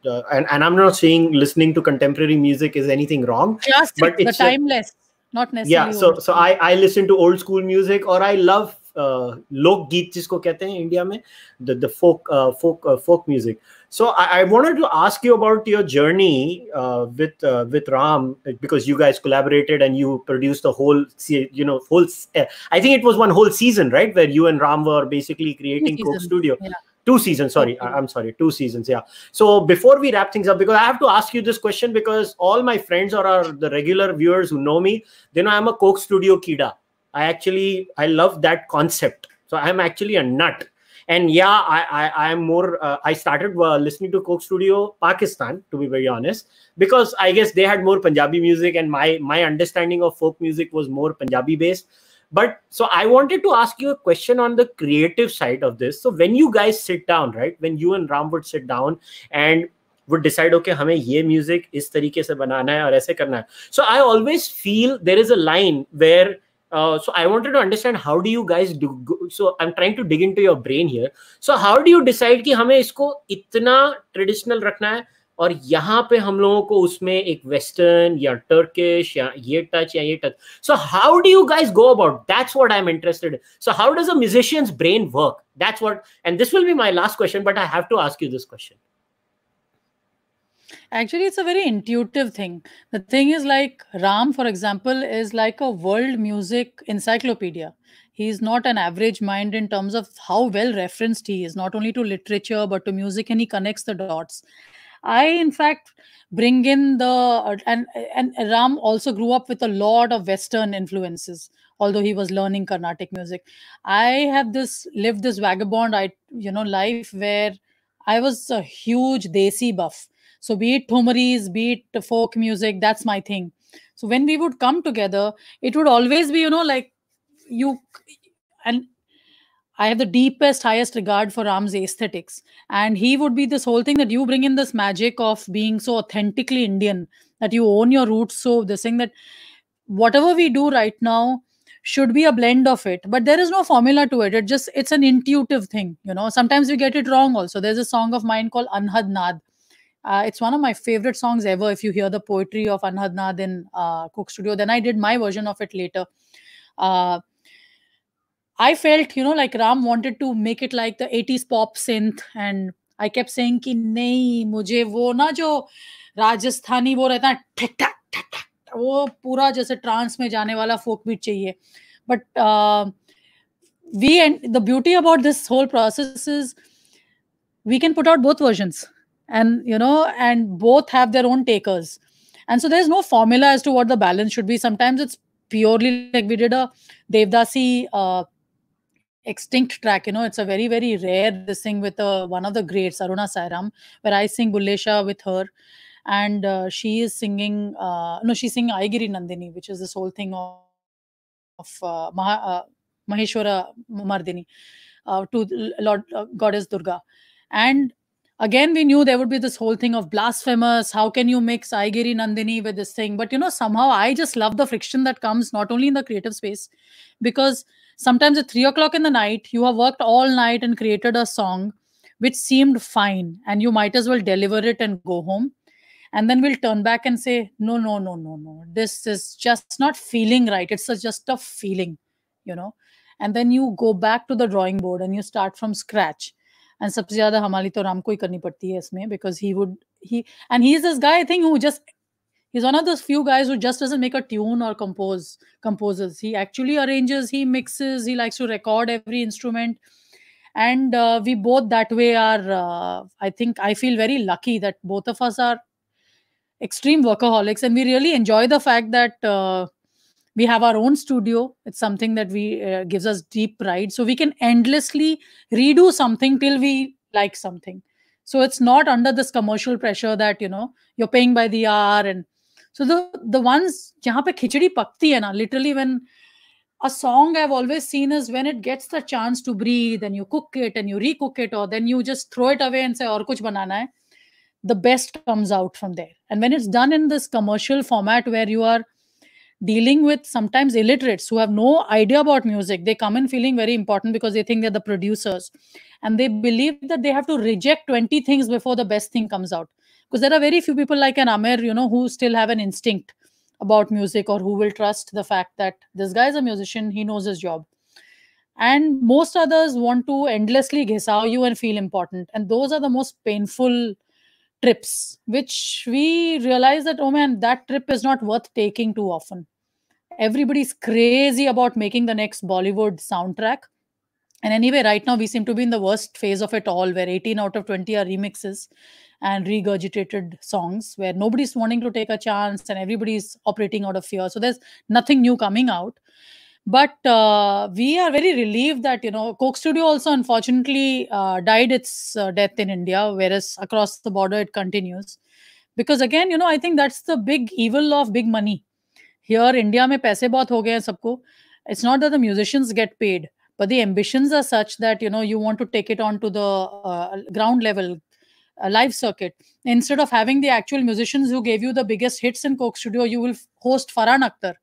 uh, and, and i'm not saying listening to contemporary music is anything wrong Just but it's the timeless not necessarily yeah so so i i listen to old school music or i love uh lok geet jisko kehte hain india the the folk uh, folk uh, folk music so I, I wanted to ask you about your journey uh, with uh, with Ram because you guys collaborated and you produced the whole you know whole I think it was one whole season right where you and Ram were basically creating Coke Studio two seasons sorry okay. i'm sorry two seasons yeah so before we wrap things up because i have to ask you this question because all my friends or are the regular viewers who know me they know i'm a coke studio kida i actually i love that concept so i'm actually a nut and yeah i i am more uh, i started uh, listening to coke studio pakistan to be very honest because i guess they had more punjabi music and my my understanding of folk music was more punjabi based but so i wanted to ask you a question on the creative side of this so when you guys sit down right when you and ram would sit down and would decide okay हमें ये music इस तरीके से बनाना है और ऐसे करना है so i always feel there is a line where uh, so i wanted to understand how do you guys do so i'm trying to dig into your brain here so how do you decide कि हमें इसको इतना traditional रखना है और यहाँ पे हम लोगों को उसमें एक वेस्टर्न या टर्किश या ये टच या ये touch so how do you guys go about that's what I am interested so how does a musicians brain work that's what and this will be my last question but I have to ask you this question actually it's a very intuitive thing the thing is like ram for example is like a world music encyclopedia he's not an average mind in terms of how well referenced he is not only to literature but to music and he connects the dots i in fact bring in the and and ram also grew up with a lot of western influences although he was learning carnatic music i have this lived this vagabond i you know life where i was a huge desi buff so be it thumaris be it folk music that's my thing so when we would come together it would always be you know like you and I have the deepest, highest regard for Ram's aesthetics. And he would be this whole thing that you bring in this magic of being so authentically Indian, that you own your roots. So, the thing that whatever we do right now, should be a blend of it but there is no formula to it it just it's an intuitive thing you know sometimes we get it wrong also there's a song of mine called anhad nad uh, it's one of my favorite songs ever if you hear the poetry of anhad nad in uh, cook studio then i did my version of it later uh, I felt, you know, like Ram wanted to make it like the 80s pop synth. And I kept saying, ki, nahi, mujhe wo na Rajasthani wo rehta tic tac tac tac वो पूरा जैसे trans में जाने वाला folk beat चाहिए but we and the beauty about this whole process and you know and both have their own takers and so there's no formula as to what the balance should be sometimes it's purely like we did a devdasi extinct track you know it's a very very rare this thing with uh, one of the greats aruna sairam where i sing bullesha with her and uh, she is singing uh, no she's singing aigiri nandini which is this whole thing of, of uh, uh maheshwara mardini uh, to lord uh, goddess durga and again we knew there would be this whole thing of blasphemous how can you mix aigiri nandini with this thing but you know somehow i just love the friction that comes not only in the creative space because sometimes at three o'clock in the night, you have worked all night and created a song which seemed fine, and you might as well deliver it and go home. And then we'll turn back and say, no, no, no, no, no. This is just not feeling right. It's a, just a feeling, you know. And then you go back to the drawing board and you start from scratch. And सबसे ज्यादा हमारी तो राम को करनी पड़ती है इसमें because he would he and he is this guy I think who just he's one of those few guys who just doesn't make a tune or compose composes he actually arranges he mixes he likes to record every instrument and uh, we both that way are uh, i think i feel very lucky that both of us are extreme workaholics and we really enjoy the fact that uh, we have our own studio it's something that we uh, gives us deep pride so we can endlessly redo something till we like something so it's not under this commercial pressure that you know you're paying by the hour and so the the ones jahan pe khichdi pakti hai na literally when a song i've always seen is when it gets the chance to breathe and you cook it and you recook it or then you just throw it away and say aur kuch banana hai the best comes out from there and when it's done in this commercial format where you are dealing with sometimes illiterates who have no idea about music. They come in feeling very important because they think they're the producers. And they believe that they have to reject 20 things before the best thing comes out because there are very few people like an Amir, you know, who still have an instinct about music or who will trust the fact that this guy is a musician, he knows his job. And most others want to endlessly ghesao you and feel important. And those are the most painful trips, which we realize that, oh man, that trip is not worth taking too often. Everybody's crazy about making the next Bollywood soundtrack. And anyway, right now we seem to be in the worst phase of it all, where 18 out of 20 are remixes and regurgitated songs where nobody's wanting to take a chance and everybody's operating out of fear. So there's nothing new coming out. But uh, we are very relieved that, you know, Coke Studio also unfortunately uh, died its uh, death in India, whereas across the border it continues. Because again, you know, I think that's the big evil of big money. Here, India mein paise bahut ho gaye hain sabko. It's not that the musicians get paid, but the ambitions are such that you know you want to take it on to the uh, ground level a live circuit. Instead of having the actual musicians who gave you the biggest hits in Coke Studio, you will host Farhan Akhtar.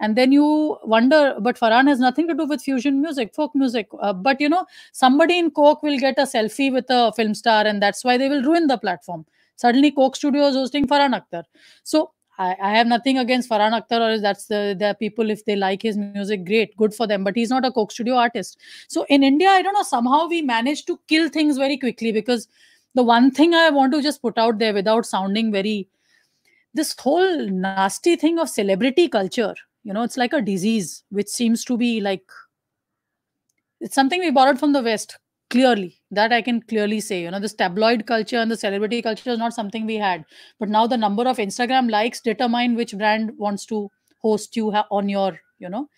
And then you wonder, but Farhan has nothing to do with fusion music, folk music. Uh, but you know, somebody in Coke will get a selfie with a film star, and that's why they will ruin the platform. Suddenly, Coke Studio is hosting Farhan Akhtar. So I, I, have nothing against Farhan Akhtar or that's the, the people if they like his music, great, good for them. But he's not a Coke Studio artist. So in India, I don't know, somehow we managed to kill things very quickly because the one thing I want to just put out there without sounding very this whole nasty thing of celebrity culture, you know, it's like a disease which seems to be like it's something we borrowed from the West, clearly. That I can clearly say. You know, this tabloid culture and the celebrity culture is not something we had. But now the number of Instagram likes determine which brand wants to host you ha- on your, you know.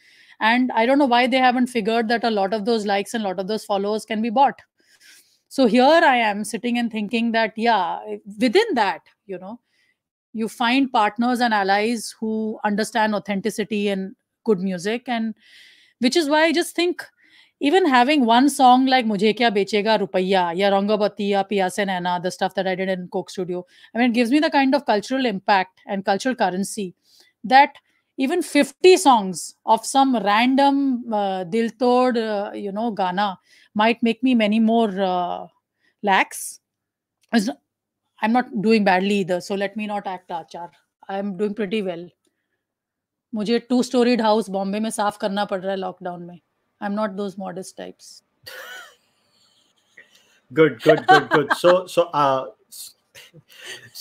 And I don't know why they haven't figured that a lot of those likes and a lot of those followers can be bought so here i am sitting and thinking that yeah within that you know you find partners and allies who understand authenticity and good music and which is why i just think even having one song like Mujhe Kya Bechega Rupaiya, Ya Rangabati, Ya Piyase Naina, the stuff that I did in Coke Studio, I mean, it gives me the kind of cultural impact and cultural currency that even 50 songs of some random uh, dil tod uh, you know gana might make me many more uh, lax i'm not doing badly either so let me not act achar i'm doing pretty well मुझे two storied house Bombay में साफ करना पड़ रहा है lockdown में I am not those martyrs types good good good good so so uh,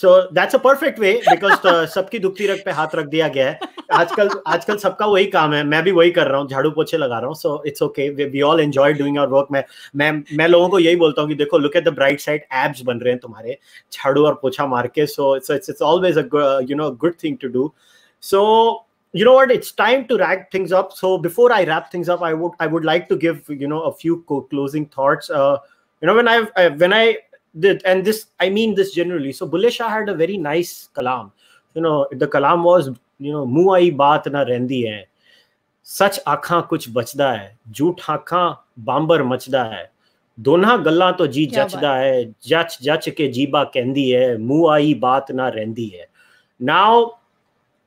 so that's a perfect way because सबकी दुखती रग पे हाथ रख दिया गया है आजकल आजकल सबका वही काम है मैं भी वही कर रहा हूँ झाड़ू पोछे लगा रहा हूँ so it's okay we all enjoy doing our work मैं मैं मैं लोगों को यही बोलता हूँ कि देखो look at the bright side abs बन रहे हैं तुम्हारे झाड़ू और पोछा मार के so it's it's always you know good thing to do so you know what it's time to wrap things up so before i wrap things up i would i would like to give you know a few closing thoughts uh, you know when i when i that, and this I mean this generally. So Bulle Shah had a very nice kalam. You know, the kalam was, you know, muai baat na rendi hai. सच आखा कुछ बचदा है झूठ आखा बांबर मचदा है ਦੋਨਾ ਗੱਲਾਂ ਤੋਂ ਜੀ ਜੱਚਦਾ ਹੈ ਜੱਚ ਜੱਚ ਕੇ ਜੀਬਾ ਕਹਿੰਦੀ ਹੈ ਮੂੰਹ ਆਈ ਬਾਤ ਨਾ ਰਹਿੰਦੀ ਹੈ now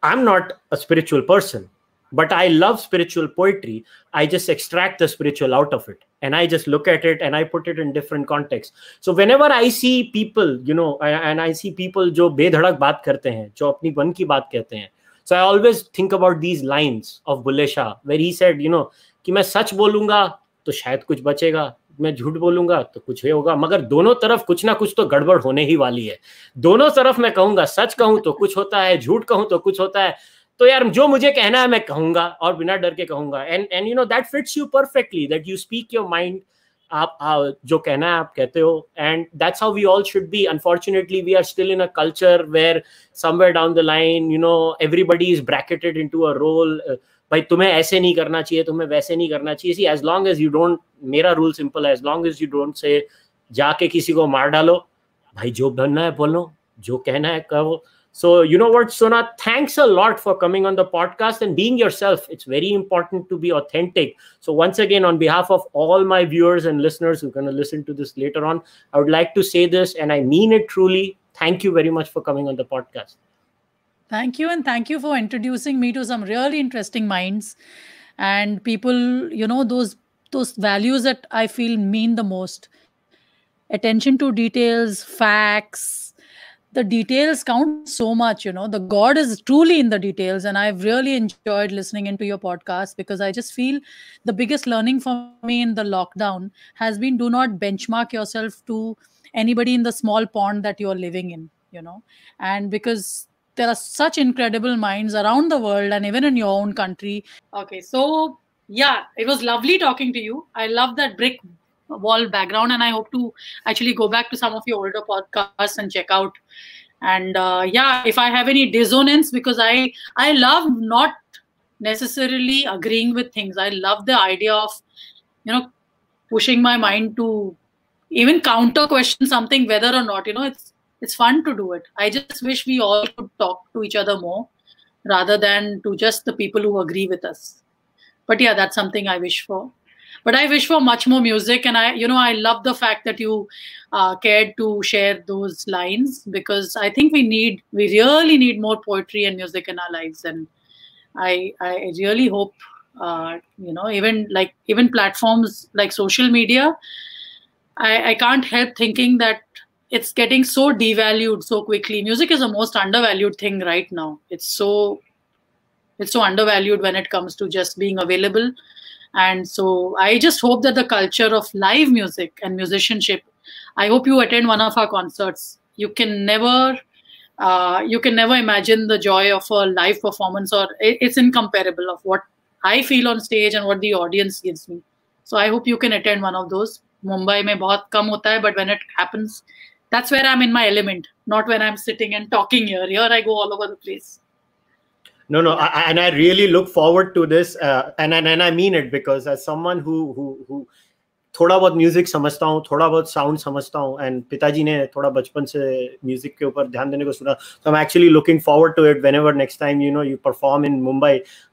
I'm not a spiritual person but i love spiritual poetry i just extract the spiritual out of it and i just look at it and i put it in different contexts so whenever i see people you know and i see people jo bedhadak baat karte hain jo apni van ki baat kehte hain so i always think about these lines of बुले Shah where he said you know ki main sach bolunga to shayad kuch bachega मैं झूठ बोलूंगा तो कुछ ही होगा मगर दोनों तरफ कुछ ना कुछ तो गड़बड़ होने ही वाली है दोनों तरफ मैं कहूंगा सच कहूं तो कुछ होता है झूठ कहूं तो कुछ होता है तो यार जो मुझे कहना है मैं कहूंगा और बिना डर के कहूंगा and and you know that fits you perfectly that you speak your mind आप जो कहना है आप कहते हो and that's how we all should be unfortunately we are still in a culture where somewhere down the line you know everybody is bracketed into a role भाई तुम्हें ऐसे नहीं करना चाहिए तुम्हें वैसे नहीं करना चाहिए see as long as you don't मेरा रूल सिंपल है as long as you don't say जाके किसी को मार डालो भाई जो बनना है बोलो जो कहना है कहो So, you know what, Sona, thanks a lot for coming on the podcast and being yourself. It's very important to be authentic. So, once again, on behalf of all my viewers and listeners who are going to listen to this later on, I would like to say this, and I mean it truly. Thank you very much for coming on the podcast. Thank you. And thank you for introducing me to some really interesting minds and people, you know, those those values that I feel mean the most attention to details, facts, the details count so much you know the god is truly in the details and i've really enjoyed listening into your podcast because i just feel the biggest learning for me in the lockdown has been do not benchmark yourself to anybody in the small pond that you're living in you know and because there are such incredible minds around the world and even in your own country okay so yeah it was lovely talking to you i love that brick wall background and i hope to actually go back to some of your older podcasts and check out and uh, yeah if i have any dissonance because i i love not necessarily agreeing with things i love the idea of you know pushing my mind to even counter question something whether or not you know it's it's fun to do it i just wish we all could talk to each other more rather than to just the people who agree with us but yeah that's something i wish for but i wish for much more music and i you know i love the fact that you uh, cared to share those lines because i think we need we really need more poetry and music in our lives and i i really hope uh, you know even like even platforms like social media i i can't help thinking that it's getting so devalued so quickly music is the most undervalued thing right now it's so it's so undervalued when it comes to just being available and so i just hope that the culture of live music and musicianship i hope you attend one of our concerts you can never uh, you can never imagine the joy of a live performance or it's incomparable of what i feel on stage and what the audience gives me so i hope you can attend one of those mumbai may bahut kam hota hai but when it happens that's where i'm in my element not when i'm sitting and talking here here i go all over the place no no I, and i really look forward to this uh, and, and and i mean it because as someone who who who थोड़ा बहुत music समझता हूँ थोड़ा बहुत sound समझता हूँ and पिताजी ने थोड़ा बचपन से म्यूजिक के ऊपर ध्यान देने को सुना तो I am actually looking forward to it whenever next time you know you perform in Mumbai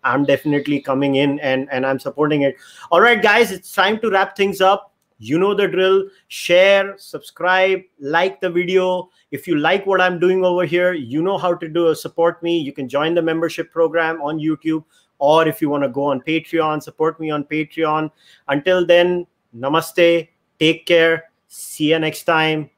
I am definitely coming in and and I am supporting it alright guys it's time to wrap things up you know the drill. Share, subscribe, like the video. If you like what I'm doing over here, you know how to do support me. You can join the membership program on YouTube, or if you want to go on Patreon, support me on Patreon. Until then, namaste, take care, see you next time.